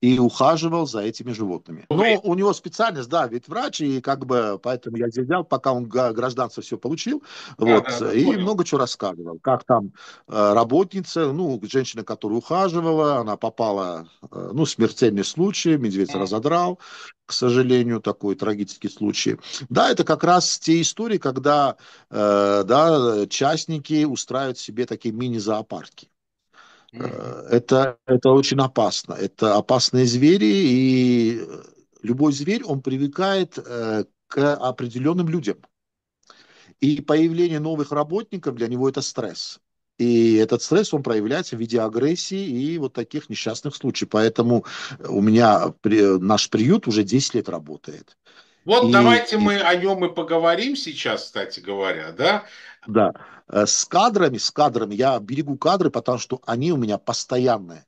и ухаживал за этими животными. Ну, Но у него специальность, да, ведь врач, и как бы поэтому я здесь взял, пока он гражданство все получил, вот, а, да, и понял. много чего рассказывал. Как там э, работница, ну, женщина, которая ухаживала, она попала, э, ну, смертельный случай, медведь а. разодрал, к сожалению, такой трагический случай. Да, это как раз те истории, когда, э, да, э, частники устраивают себе такие мини-зоопарки. Э, это, это очень опасно. Это опасные звери, и любой зверь, он привыкает э, к определенным людям. И появление новых работников для него это стресс. И этот стресс, он проявляется в виде агрессии и вот таких несчастных случаев. Поэтому у меня наш приют уже 10 лет работает. Вот и, давайте и... мы о нем и поговорим сейчас, кстати говоря, да? Да. Э, с кадрами, с кадрами, я берегу кадры, потому что они у меня постоянные.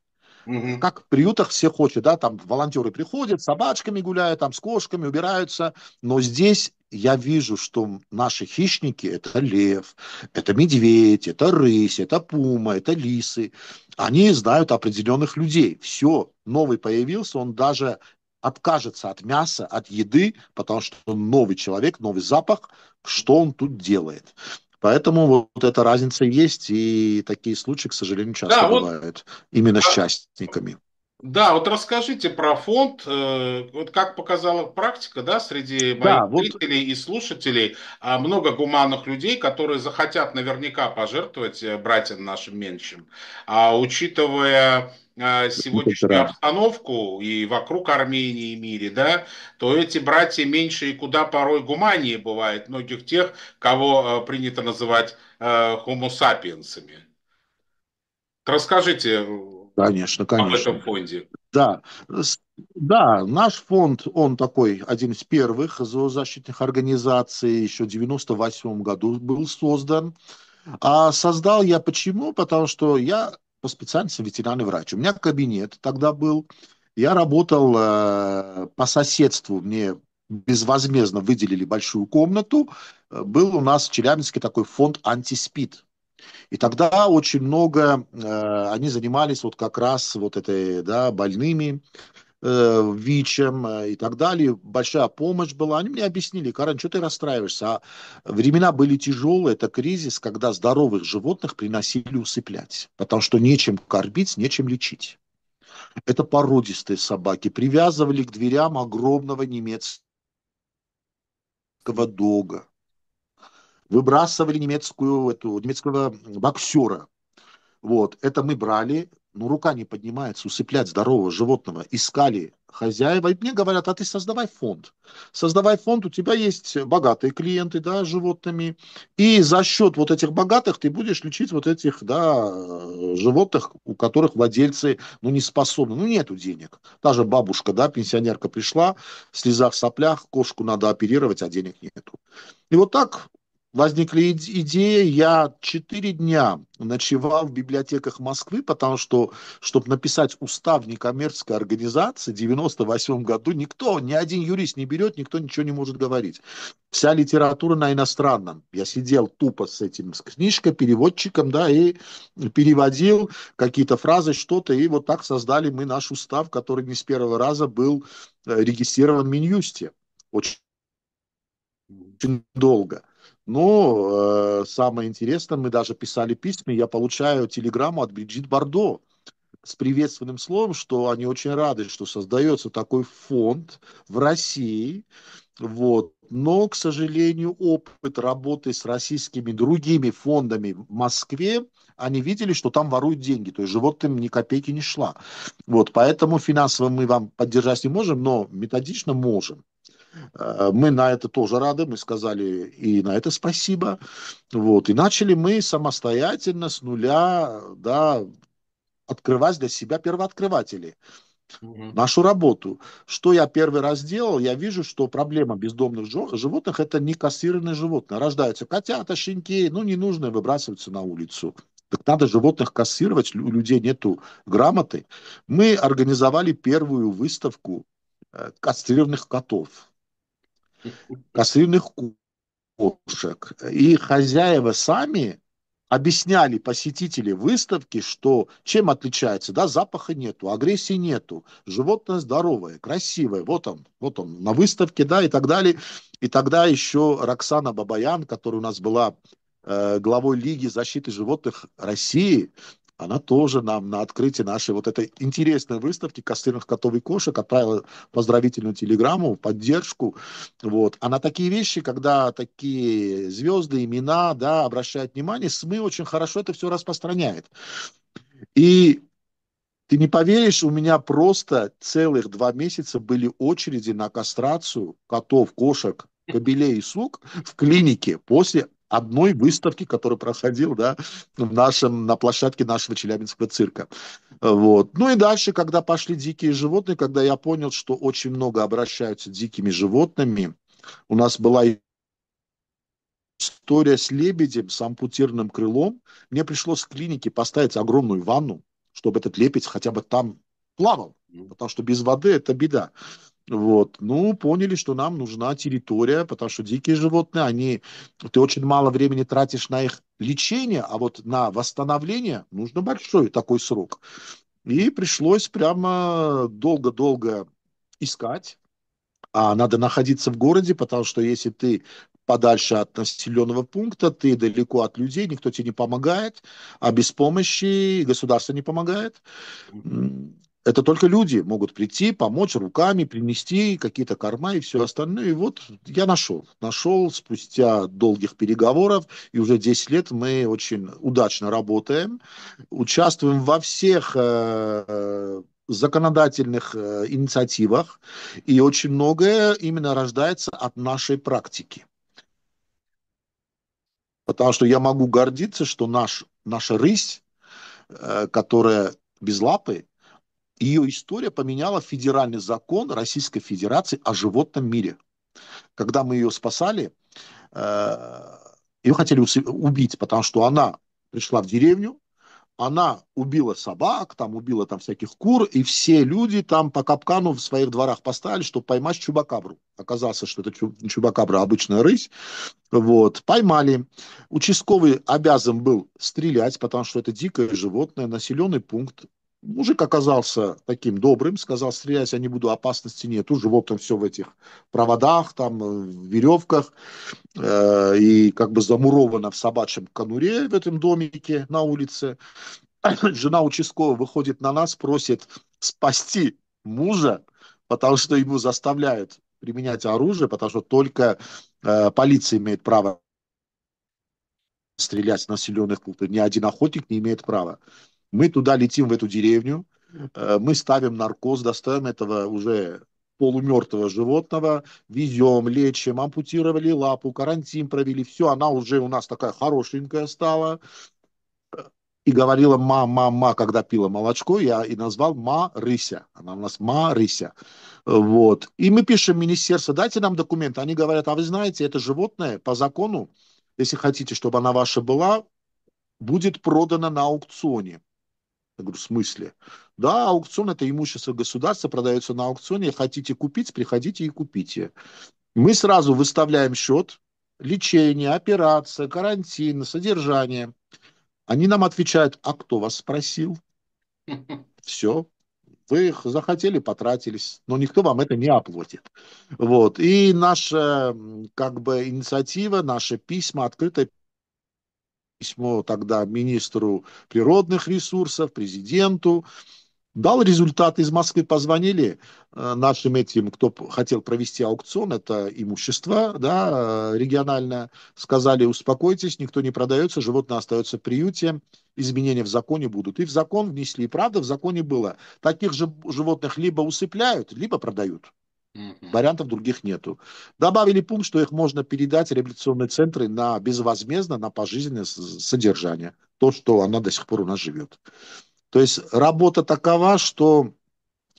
Угу. Как в приютах все хочет, да, там волонтеры приходят, с собачками гуляют, там с кошками убираются, но здесь я вижу, что наши хищники – это лев, это медведь, это рысь, это пума, это лисы. Они знают определенных людей. Все, новый появился, он даже откажется от мяса, от еды, потому что новый человек, новый запах, что он тут делает. Поэтому вот эта разница есть, и такие случаи, к сожалению, часто да, вот, бывают именно да, с частниками. Да, вот расскажите про фонд, э, вот как показала практика, да, среди моих да, вот... и слушателей, а много гуманных людей, которые захотят наверняка пожертвовать э, братьям нашим меньшим, а учитывая Э, сегодняшнюю обстановку и вокруг Армении и мире, да, то эти братья меньше и куда порой гуманнее бывает многих тех, кого э, принято называть хомосапиенсами. Э, Расскажите конечно, конечно. об этом фонде. Да, да, наш фонд, он такой один из первых зоозащитных организаций, еще в 1998 году был создан. А создал я почему? Потому что я по специальности ветеринарный врач. У меня кабинет тогда был. Я работал э, по соседству, мне безвозмездно выделили большую комнату. Э, был у нас в Челябинске такой фонд «Антиспид». И тогда очень много э, они занимались вот как раз вот этой, да, больными э, ВИЧем э, и так далее. Большая помощь была. Они мне объяснили, Карен, что ты расстраиваешься? А времена были тяжелые, это кризис, когда здоровых животных приносили усыплять, потому что нечем кормить, нечем лечить. Это породистые собаки. Привязывали к дверям огромного немецкого дога. Выбрасывали немецкую, эту, немецкого боксера. Вот, это мы брали, ну, рука не поднимается усыплять здорового животного, искали хозяева, и мне говорят, а ты создавай фонд. Создавай фонд, у тебя есть богатые клиенты, да, с животными, и за счет вот этих богатых ты будешь лечить вот этих, да, животных, у которых владельцы, ну, не способны, ну, нету денег. Та же бабушка, да, пенсионерка пришла, в слезах, соплях, кошку надо оперировать, а денег нету. И вот так Возникли идеи, я четыре дня ночевал в библиотеках Москвы, потому что, чтобы написать устав некоммерческой организации в 98 году, никто, ни один юрист не берет, никто ничего не может говорить. Вся литература на иностранном. Я сидел тупо с этим, с книжкой, переводчиком, да, и переводил какие-то фразы, что-то, и вот так создали мы наш устав, который не с первого раза был э, регистрирован в Минюсте. Очень, очень долго. Но ну, э, самое интересное, мы даже писали письма, я получаю телеграмму от Бриджит Бардо с приветственным словом, что они очень рады, что создается такой фонд в России, вот. Но, к сожалению, опыт работы с российскими другими фондами в Москве, они видели, что там воруют деньги, то есть животным ни копейки не шла. Вот, поэтому финансово мы вам поддержать не можем, но методично можем. Э, мы на это тоже рады, мы сказали и на это спасибо. Вот. И начали мы самостоятельно с нуля да, открывать для себя первооткрыватели нашу работу. Что я первый раз делал? Я вижу, что проблема бездомных животных – это не кассированные животные. Рождаются котята, щенки, ну, не ненужные выбрасываются на улицу. Так надо животных кассировать, у людей нету грамоты. Мы организовали первую выставку э, кастрированных котов косыных кошек. И хозяева сами объясняли посетители выставки, что чем отличается, да, запаха нету, агрессии нету, животное здоровое, красивое, вот он, вот он на выставке, да, и так далее. И тогда еще Роксана Бабаян, которая у нас была э, главой Лиги защиты животных России, она тоже нам на открытии нашей вот этой интересной выставки костырных котов и кошек отправила поздравительную телеграмму, поддержку. Вот. А на такие вещи, когда такие звезды, имена, да, обращают внимание, СМИ очень хорошо это все распространяет. И ты не поверишь, у меня просто целых два месяца были очереди на кастрацию котов, кошек, кобелей и сук в клинике после одной выставки, которая проходила да, в нашем, на площадке нашего Челябинского цирка. Вот. Ну и дальше, когда пошли дикие животные, когда я понял, что очень много обращаются дикими животными, у нас была история с лебедем, с ампутированным крылом. Мне пришлось в клинике поставить огромную ванну, чтобы этот лебедь хотя бы там плавал, потому что без воды это беда. Вот. Ну, поняли, что нам нужна территория, потому что дикие животные, они, ты очень мало времени тратишь на их лечение, а вот на восстановление нужно большой такой срок. И пришлось прямо долго-долго искать, а надо находиться в городе, потому что если ты подальше от населенного пункта, ты далеко от людей, никто тебе не помогает, а без помощи государство не помогает это только люди могут прийти, помочь руками, принести какие-то корма и все остальное. И вот я нашел. Нашел спустя долгих переговоров, и уже 10 лет мы очень удачно работаем, участвуем во всех э, законодательных э, инициативах, и очень многое именно рождается от нашей практики. Потому что я могу гордиться, что наш, наша рысь, э, которая без лапы, ее история поменяла федеральный закон Российской Федерации о животном мире. Когда мы ее спасали, э, ее хотели убить, потому что она пришла в деревню, она убила собак, там убила там всяких кур, и все люди там по капкану в своих дворах поставили, чтобы поймать чубакабру. Оказалось, что это чубакабра обычная рысь. Вот, поймали. Участковый обязан был стрелять, потому что это дикое животное, населенный пункт. Мужик оказался таким добрым, сказал, стрелять я не буду, опасности нет. же вот он все в этих проводах, там, э, в веревках, э, и как бы замуровано в собачьем конуре в этом домике на улице. Жена участкового выходит на нас, просит спасти мужа, потому что ему заставляют применять оружие, потому что только э, полиция имеет право стрелять с населенных пунктов. Ни один охотник не имеет права. Мы туда летим, в эту деревню, э, мы ставим наркоз, достаем этого уже полумертвого животного, везем, лечим, ампутировали лапу, карантин провели, все, она уже у нас такая хорошенькая стала. И говорила ма-ма-ма, когда пила молочко, я и назвал ма-рыся. Она у нас ма-рыся. Вот. И мы пишем министерство, дайте нам документы. Они говорят, а вы знаете, это животное по закону, если хотите, чтобы она ваша была, будет продана на аукционе. Я говорю, в смысле? Да, аукцион – это имущество государства, продается на аукционе. Хотите купить, приходите и купите. Мы сразу выставляем счет, лечение, операция, карантин, содержание. Они нам отвечают, а кто вас спросил? Все, вы их захотели, потратились, но никто вам это не оплатит. Вот. И наша как бы, инициатива, наши письма, открытое письмо тогда министру природных ресурсов, президенту, дал результат. Из Москвы позвонили э, нашим этим, кто хотел провести аукцион, это имущество да, э, региональное, сказали, успокойтесь, никто не продается, животное остается в приюте, изменения в законе будут. И в закон внесли. И правда, в законе было, таких же животных либо усыпляют, либо продают. Вариантов других нету. Добавили пункт, что их можно передать реабилитационные центры на безвозмездно, на пожизненное содержание. То, что она до сих пор у нас живет. То есть работа такова, что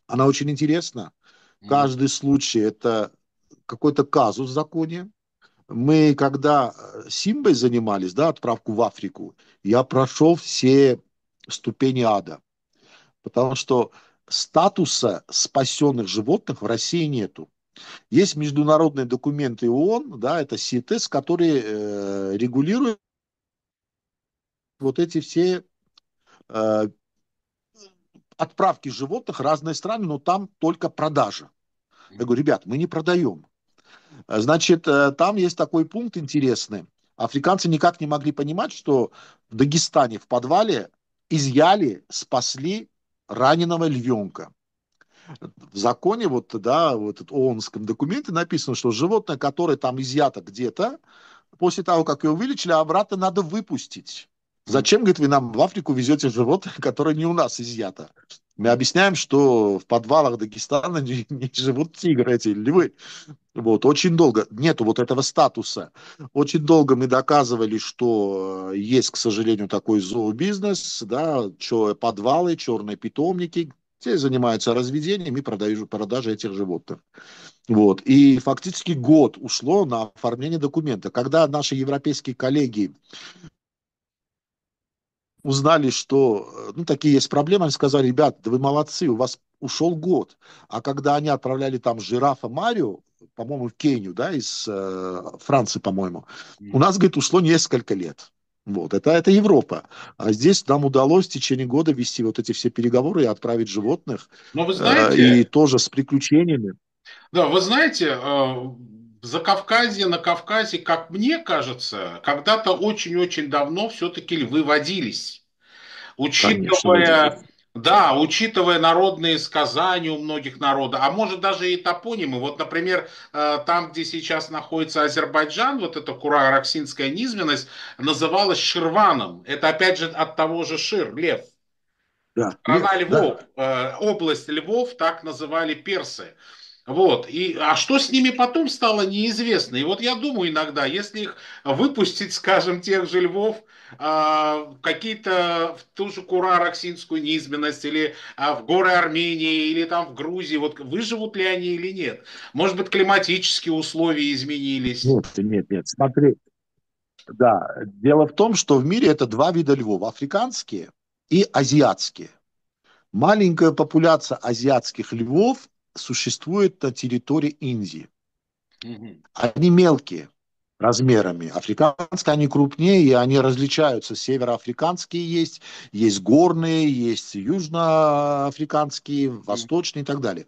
она очень интересна. Каждый случай – это какой-то казус в законе. Мы, когда э, Симбой занимались, да, отправку в Африку, я прошел все ступени ада. Потому что статуса спасенных животных в России нету. Есть международные документы ООН, да, это СИТС, которые э, регулируют вот эти все э, отправки животных в разные страны, но там только продажа. Я говорю, ребят, мы не продаем. Значит, э, там есть такой пункт интересный. Африканцы никак не могли понимать, что в Дагестане в подвале изъяли, спасли раненого львенка. В законе, вот, да, вот в ООНском документе написано, что животное, которое там изъято где-то, после того, как его вылечили, обратно надо выпустить. Зачем, говорит, вы нам в Африку везете животное, которое не у нас изъято? Мы объясняем, что в подвалах Дагестана не, не живут тигры, эти львы. Вот, очень долго, нету вот этого статуса. Очень долго мы доказывали, что э, есть, к сожалению, такой зообизнес, да, чё, подвалы, черные питомники, те занимаются разведением и продажей этих животных. Вот. И фактически год ушло на оформление документа. Когда наши европейские коллеги узнали, что э, ну, такие есть проблемы, они сказали, ребят, да вы молодцы, у вас ушел год. А когда они отправляли там жирафа Марио, по-моему, в Кению, да, из э, Франции, по-моему, у нас, говорит, ушло несколько лет. Вот, это, это Европа. А здесь нам удалось в течение года вести вот эти все переговоры и отправить животных. Но вы э, знаете... Э, и тоже с приключениями. Да, вы знаете, э, за Кавказе, на Кавказе, как мне кажется, когда-то очень-очень давно все-таки львы водились. Учитывая, Конечно, да, учитывая народные сказания у многих народов, а может даже и топонимы. Вот, например, э, там, где сейчас находится Азербайджан, вот эта курараксинская низменность называлась Ширваном. Это опять же от того же Шир, лев. Да, Страна Львов, да. Э, область Львов так называли персы. Вот. И, а что с ними потом стало, неизвестно. И вот я думаю иногда, если их выпустить, скажем, тех же львов, а, какие-то в ту же Кура Роксинскую низменность, или а, в горы Армении, или там в Грузии, вот выживут ли они или нет? Может быть, климатические условия изменились? Нет, нет, нет, смотри. Да, дело в том, что в мире это два вида львов, африканские и азиатские. Маленькая популяция азиатских львов существует на территории Индии. Они мелкие размерами. Африканские, они крупнее, и они различаются. Североафриканские есть, есть горные, есть южноафриканские, восточные и так далее.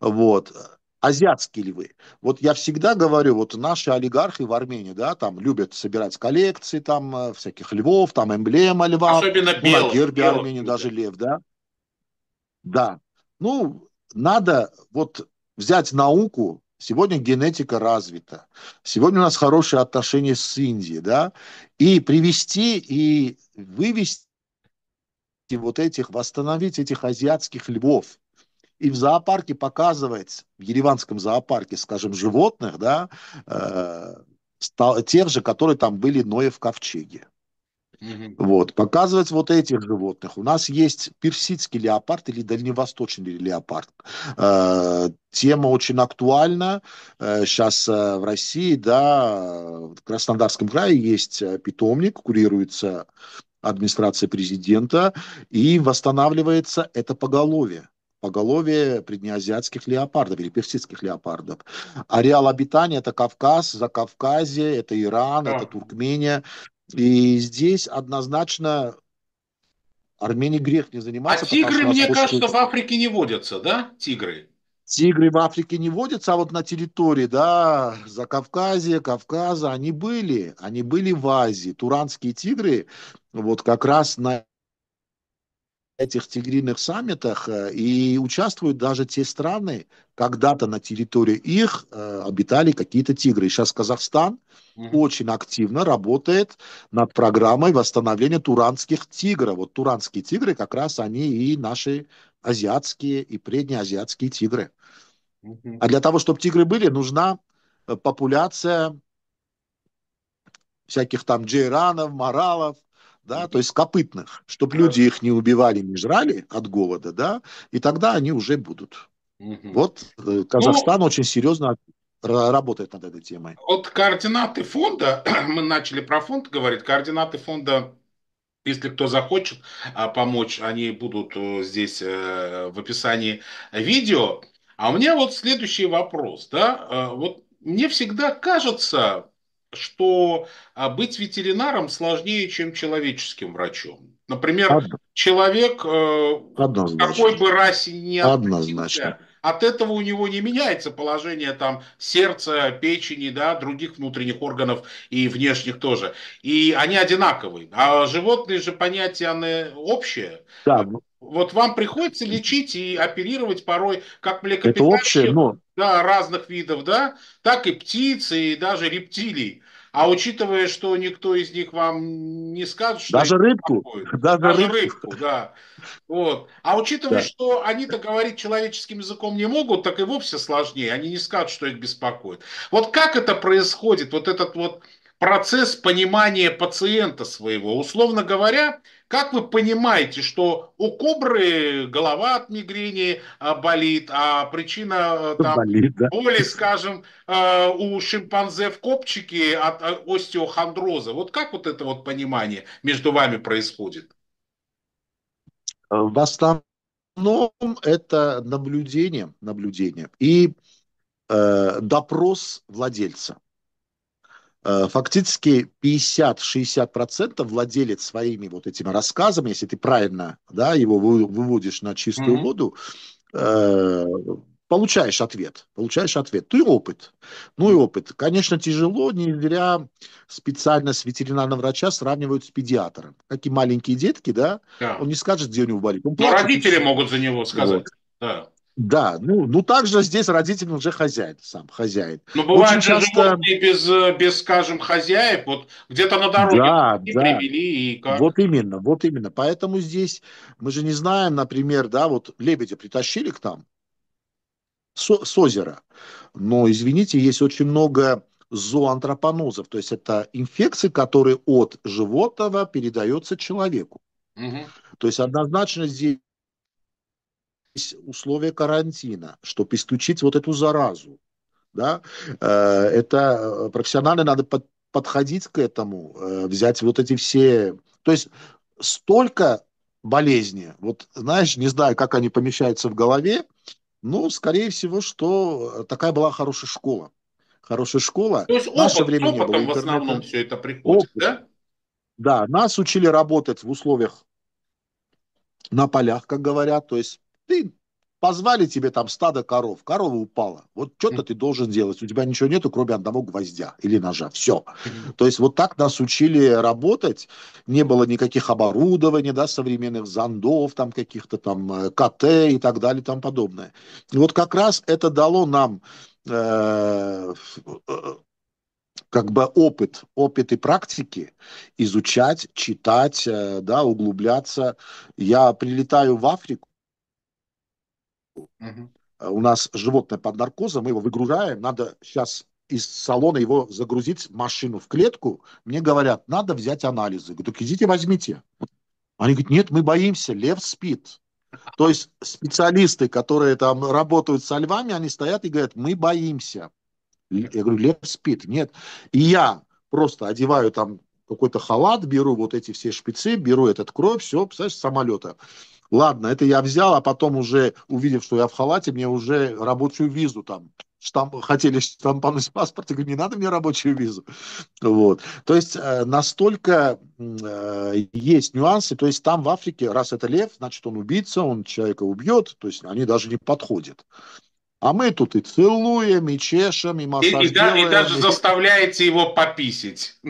Вот. Азиатские львы. Вот я всегда говорю, вот наши олигархи в Армении, да, там любят собирать коллекции там э, всяких львов, там эмблема льва. Особенно белых. гербе Армении даже лев, да. Да. Ну, надо вот взять науку, Сегодня генетика развита. Сегодня у нас хорошие отношения с Индией, да, и привести и вывести вот этих, восстановить этих азиатских львов. И в зоопарке показывать, в ереванском зоопарке, скажем, животных, да, э, тех же, которые там были ноев в ковчеге. Вот, показывать вот этих животных. У нас есть персидский леопард или дальневосточный леопард. Э, тема очень актуальна. сейчас э, э, в России, да, в Краснодарском крае есть питомник, курируется администрация президента, и восстанавливается это поголовье поголовье преднеазиатских леопардов или персидских леопардов. Ареал обитания – это Кавказ, Закавказье, это Иран, да. это Туркмения. И здесь однозначно Армении грех не заниматься. А тигры, мне пушки... кажется, в Африке не водятся, да, тигры? Тигры в Африке не водятся, а вот на территории, да, за Кавказе, Кавказа, они были, они были в Азии. Туранские тигры, вот как раз на этих тигриных саммитах э, и участвуют даже те страны, когда-то на территории их э, обитали какие-то тигры. Сейчас Казахстан очень активно работает над программой восстановления туранских тигров. Вот туранские тигры как раз они и наши азиатские и преднеазиатские тигры. А для того, чтобы тигры были, нужна э, популяция всяких там джейранов, моралов, да, то есть копытных, чтобы люди их не убивали, не жрали от голода, да, и тогда они уже будут. Угу. Вот э, Казахстан ну, очень серьезно работает над этой темой. Вот координаты фонда, мы начали про фонд говорить, координаты фонда если кто захочет а, помочь, они будут э, здесь э, в описании видео. А у меня вот следующий вопрос, да, вот мне всегда кажется, что а, быть ветеринаром сложнее, чем человеческим врачом. Например, Од... человек э, какой бы расе ни относился, от этого у него не меняется положение там сердца, печени, да, других внутренних органов и внешних тоже. И они одинаковые. А животные же понятия, они общие. Да. Вот ну. вам приходится лечить и оперировать порой как млекопитающих, Это общее, но... да, разных видов, да, так и птиц, и даже рептилий. А учитывая, что никто из них вам не скажет, что... Даже рыбку. Покоят, даже, даже рыбку, да. Вот. А учитывая, да. что они-то говорить человеческим языком не могут, так и вовсе сложнее. Они не скажут, что их беспокоит. Вот как это происходит, вот этот вот процесс понимания пациента своего? Условно говоря, как вы понимаете, что у кобры голова от мигрени а, болит, а причина э, там, болит, да. боли, скажем, э, у шимпанзе в копчике от э, остеохондроза? Вот как вот это вот понимание между вами происходит? В основном это наблюдение, наблюдение и э, допрос владельца. Э, фактически 50-60% владелец своими вот этими рассказами, если ты правильно да, его выводишь на чистую mm-hmm. воду, э, получаешь ответ, получаешь ответ. Ты ну опыт, ну и опыт. Конечно, тяжело, не зря специальность ветеринарного врача сравнивают с педиатром. Какие маленькие детки, да, да. он не скажет, где у него болит. Он ну, плачет, родители могут за него сказать. Вот. Да. Да, ну, ну также здесь родитель уже хозяин, сам хозяин. Ну, бывает Очень же часто... без, без, скажем, хозяев, вот где-то на дороге да, и да. привели и как. Вот именно, вот именно. Поэтому здесь мы же не знаем, например, да, вот лебедя притащили к нам с, с озера, но, извините, есть очень много зооантропонозов, то есть это инфекции, которые от животного передаются человеку. Угу. То есть однозначно здесь условия карантина, чтобы исключить вот эту заразу. Да? Э, это э, профессионально надо под, подходить к этому, э, взять вот эти все... То есть столько болезни, вот знаешь, не знаю, как они помещаются в голове, но, скорее всего, что такая была хорошая школа. Хорошая школа. То есть опыт, наше время не было. Интернета. в основном все это приходит, опыт. да? Да, нас учили работать в условиях на полях, как говорят, то есть ты позвали тебе там стадо коров, корова упала. Вот что-то ты должен делать. У тебя ничего нету, кроме одного гвоздя или ножа. Все. То есть вот так нас учили работать. Не было никаких оборудований, да, современных зондов, там каких-то там э, КТ и так далее и тому подобное. И вот как раз это дало нам э, э, как бы опыт, опыт и практики изучать, читать, да, углубляться. Я прилетаю в Африку, Угу. У нас животное под наркозом, мы его выгружаем, надо сейчас из салона его загрузить машину в клетку. Мне говорят, надо взять анализы. Я говорю, так идите возьмите. Они говорят, нет, мы боимся, лев спит. То есть специалисты, которые там работают со львами, они стоят и говорят, мы боимся. Я говорю, лев спит, нет. И я просто одеваю там какой-то халат, беру вот эти все шпицы, беру этот кровь, все, представляешь, самолета. Ладно, это я взял, а потом уже, увидев, что я в халате, мне уже рабочую визу там штамп, хотели штампануть паспорт, и говорю, не надо мне рабочую визу. Вот. То есть э, настолько э, есть нюансы, то есть там в Африке, раз это лев, значит он убийца, он человека убьет, то есть они даже не подходят. А мы тут и целуем, и чешем, и массаж и, и, делаем, и даже и... заставляете его пописить.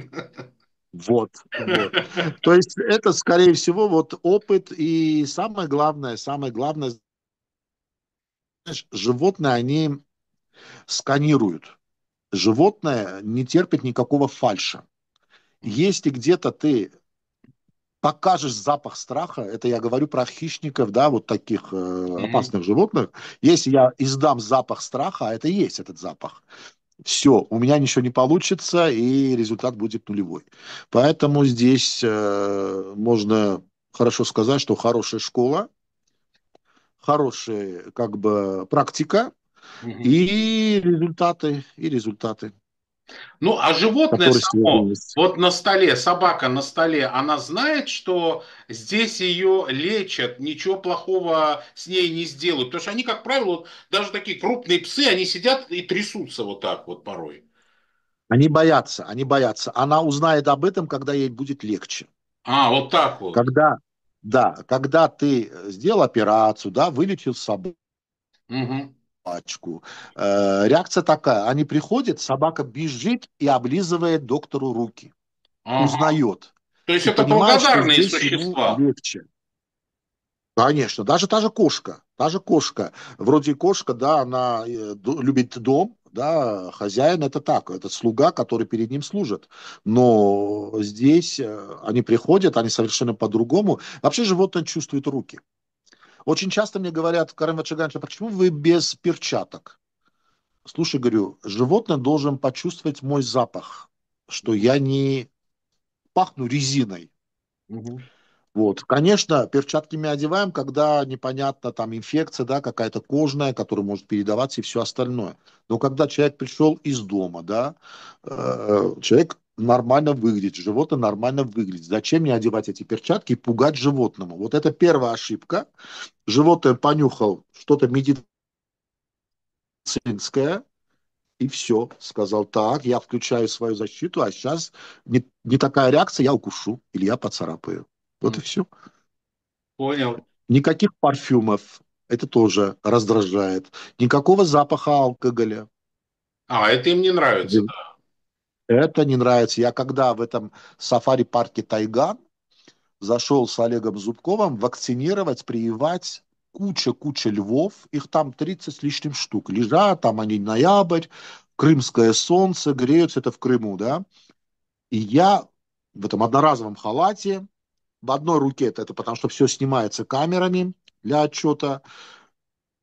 Вот, вот. То есть это, скорее всего, вот опыт и самое главное, самое главное, знаешь, животные, они сканируют. Животное не терпит никакого фальша. Если где-то ты покажешь запах страха, это я говорю про хищников, да, вот таких э, опасных mm-hmm. животных, если я издам запах страха, а это есть этот запах, все, у меня ничего не получится, и результат будет нулевой. Поэтому здесь э, можно хорошо сказать, что хорошая школа, хорошая как бы практика mm и результаты, и результаты. Ну, а животное само, вот на столе, собака на столе, она знает, что здесь ее лечат, ничего плохого с ней не сделают. Потому что они, как правило, вот, даже такие крупные псы, они сидят и трясутся вот так вот порой. Они боятся, они боятся. Она узнает об этом, когда ей будет легче. А, вот так вот. Когда, да, когда ты сделал операцию, да, вылечил собаку, угу собачку. Э, реакция такая. Они приходят, собака бежит и облизывает доктору руки. Ага. Узнает. То есть это благодарные существа. Легче. Конечно, даже та же кошка, та же кошка, вроде кошка, да, она э, любит дом, да, хозяин это так, это слуга, который перед ним служит. Но здесь э, они приходят, они совершенно по-другому. Вообще животное чувствует руки. Очень часто мне говорят, Карен Ватшиганч, а почему вы без перчаток? Слушай, говорю, животное должен почувствовать мой запах, что я не пахну резиной. Угу. Вот. Конечно, перчатки мы одеваем, когда непонятно, там инфекция, да, какая-то кожная, которая может передаваться и все остальное. Но когда человек пришел из дома, да, э, человек нормально выглядеть, животное нормально выглядит. Зачем мне одевать эти перчатки и пугать животному? Вот это первая ошибка. Животное понюхал что-то медицинское, и все. Сказал, так, я включаю свою защиту, а сейчас не, не такая реакция, я укушу или я поцарапаю. Вот mm. и все. Понял. Никаких парфюмов. Это тоже раздражает. Никакого запаха алкоголя. А, это им не нравится, да. Это не нравится. Я когда в этом сафари-парке Тайган зашел с Олегом Зубковым вакцинировать, прививать куча-куча львов, их там 30 с лишним штук. Лежат, там они ноябрь, крымское солнце, греются, это в Крыму, да. И я в этом одноразовом халате, в одной руке это, это потому что все снимается камерами для отчета,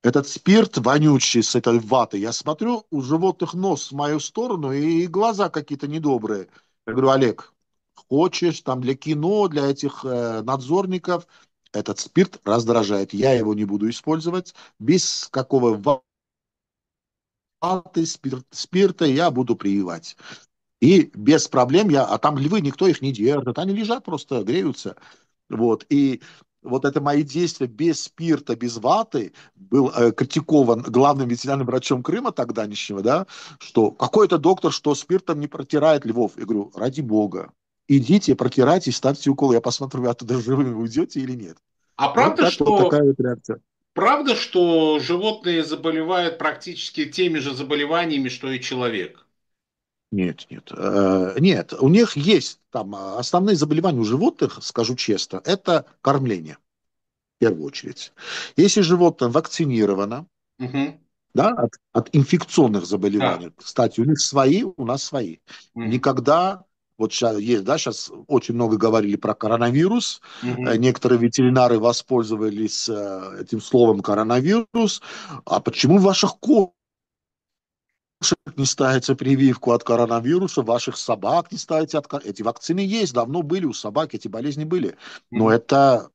этот спирт вонючий с этой ваты. Я смотрю, у животных нос в мою сторону и глаза какие-то недобрые. Я говорю, Олег, хочешь там для кино, для этих э, надзорников, этот спирт раздражает. Я его не буду использовать. Без какого ваты, спирт, спирта я буду прививать. И без проблем я... А там львы, никто их не держит. Они лежат просто, греются. Вот. И вот это мои действия без спирта, без ваты, был э, критикован главным ветеринарным врачом Крыма тогда нищего, да, что какой-то доктор, что спиртом не протирает львов. Я говорю, ради бога, идите, протирайте, ставьте укол, я посмотрю, вы оттуда живыми уйдете или нет. А вот правда, что... Вот такая вот реакция. Правда, что животные заболевают практически теми же заболеваниями, что и человек? Нет, нет. Э, нет, у них есть там э, основные заболевания у животных, скажу честно, это кормление в первую очередь. Если животное вакцинировано, угу. да, от, от инфекционных заболеваний, да. кстати, у них свои, у нас свои. Угу. Никогда вот сейчас, есть, да, сейчас очень много говорили про коронавирус. Угу. Некоторые ветеринары воспользовались этим словом коронавирус. А почему в ваших кошках? кошек не ставите прививку от коронавируса, ваших собак не ставите от... Эти вакцины есть, давно были у собак, эти болезни были. Но это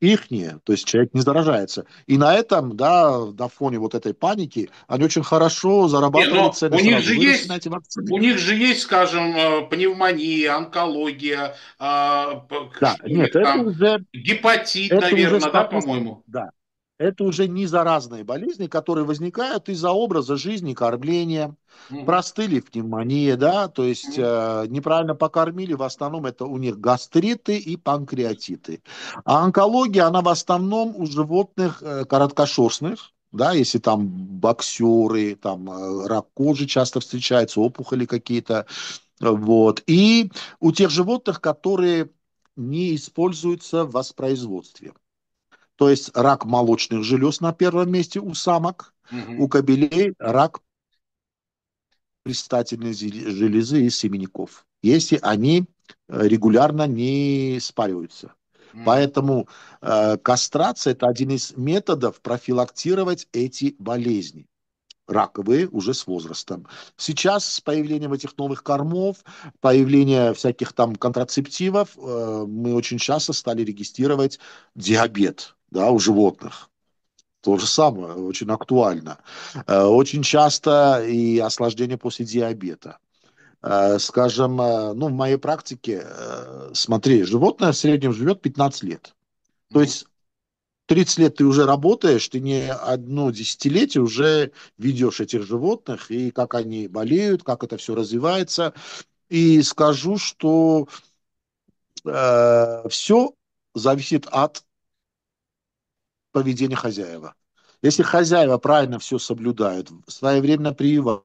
ихние, то есть человек не заражается. И на этом, да, на фоне вот этой паники, они очень хорошо зарабатывали Нет, цены. У них, же есть, на эти у них же есть, скажем, э, пневмония, онкология, э, да, нет, это уже, гепатит, это наверное, уже да, по-моему? Да, это уже не заразные болезни, которые возникают из-за образа жизни, кормления, mm-hmm. простыли пневмония, да, то есть э, неправильно покормили, в основном это у них гастриты и панкреатиты. А онкология, она в основном у животных э, короткошерстных, да, если там боксеры, там э, рак кожи часто встречается, опухоли какие-то, э, вот, и у тех животных, которые не используются в воспроизводстве. То есть рак молочных желез на первом месте у самок, угу. у кобелей рак предстательной железы и семенников, если они э, регулярно не спариваются. Mm. Поэтому э, кастрация – это один из методов профилактировать эти болезни раковые уже с возрастом. Сейчас с появлением этих новых кормов, появление всяких там контрацептивов, э, мы очень часто стали регистрировать диабет да, у животных. То же самое, очень актуально. Э, очень часто и ослаждение после диабета. Э, скажем, э, ну, в моей практике, смотри, животное в среднем живет 15 лет. То есть 30 лет ты уже работаешь, ты не одно десятилетие уже ведешь этих животных, и как они болеют, как это все развивается. И скажу, что э, все зависит от поведение хозяева. Если хозяева правильно все соблюдают, своевременно прививают,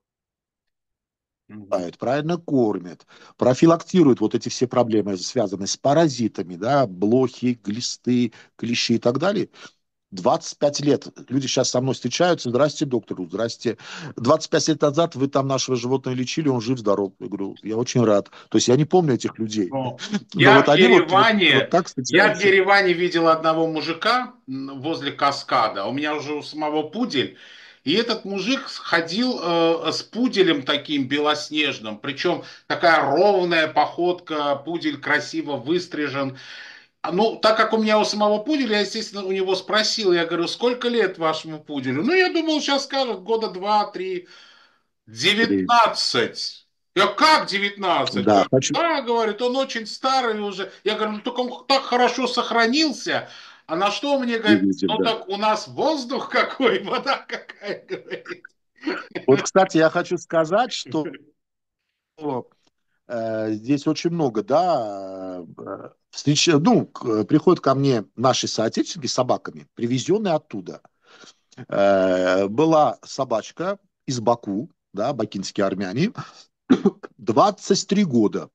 правильно кормят, профилактируют вот эти все проблемы, связанные с паразитами, да, блохи, глисты, клещи и так далее – 25 лет люди сейчас со мной встречаются. Здрасте, доктор, здрасте. 25 лет назад вы там нашего животного лечили, он жив-здоров. Я говорю, я очень рад. То есть я не помню этих людей. Ну, я, вот в Ереване, вот, вот так я в Ереване видел одного мужика возле каскада. У меня уже у самого пудель. И этот мужик ходил э, с пуделем таким белоснежным, причем такая ровная походка, пудель красиво выстрижен. А, ну, так как у меня у самого пуделя, я, естественно, у него спросил, я говорю, сколько лет вашему пуделю? Ну, я думал, сейчас скажут, года два, три, девятнадцать. Я как 19? Да, почему? да, говорит, он очень старый уже. Я говорю, ну только он так хорошо сохранился. А на что мне говорит, Видите, ну да. так у нас воздух какой, вода какая, говорит. Вот, кстати, я хочу сказать, что Э, здесь очень много, да, э, встреч... ну, приходят ко мне наши соотечественники с собаками, привезенные оттуда. Э, была собачка из Баку, да, бакинские армяне, 23 года,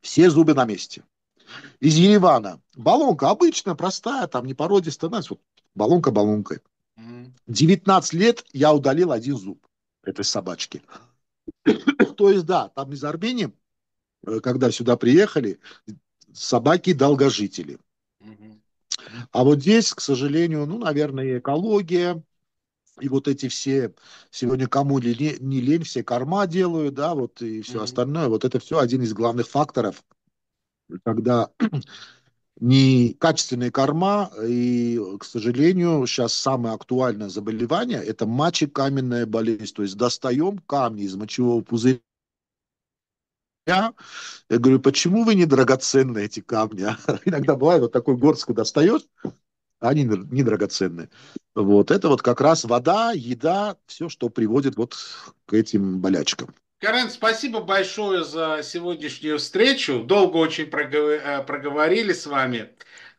все зубы на месте. Из Еревана. Балонка обычная, простая, там не породистая, знаете, вот балонка балонкой. 19 лет я удалил один зуб этой собачки. То есть, да, там из Армении Э, когда сюда приехали, собаки долгожители. А вот здесь, к сожалению, ну, наверное, и экология, и вот эти все, сегодня кому ли не, не лень, все корма делают, да, вот и все mm-hmm. остальное, вот это все один из главных факторов, когда некачественные корма, и, к сожалению, сейчас самое актуальное заболевание – это мочекаменная болезнь, то есть достаем камни из мочевого пузыря, я говорю, почему вы не драгоценные эти камни? Иногда бывает вот такой горстку достаешь, а они не драгоценные. Вот это вот как раз вода, еда, все, что приводит вот к этим болячкам. Карен, спасибо большое за сегодняшнюю встречу. Долго очень э, проговорили с вами.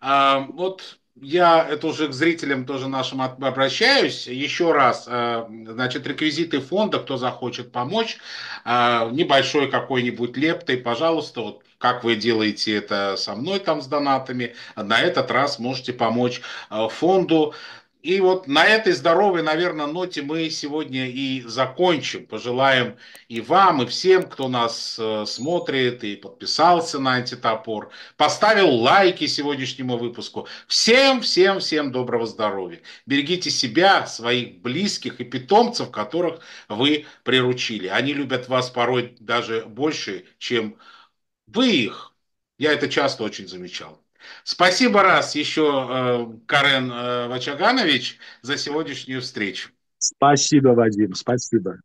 А, вот я это уже к зрителям тоже нашим обращаюсь. Еще раз, э, значит, реквизиты фонда, кто захочет помочь, э, небольшой какой-нибудь лептой, пожалуйста, вот как вы делаете это со мной там с донатами, на этот раз можете помочь э, фонду. И вот на этой здоровой, наверное, ноте мы сегодня и закончим. Пожелаем и вам, и всем, кто нас э, смотрит и подписался на антитопор, поставил лайки сегодняшнему выпуску. Всем, всем, всем доброго здоровья. Берегите себя, своих близких и питомцев, которых вы приручили. Они любят вас порой даже больше, чем вы их. Я это часто очень замечал. Спасибо раз еще, э, Карен э, Вачаганович, за сегодняшнюю встречу. Спасибо, Вадим, спасибо.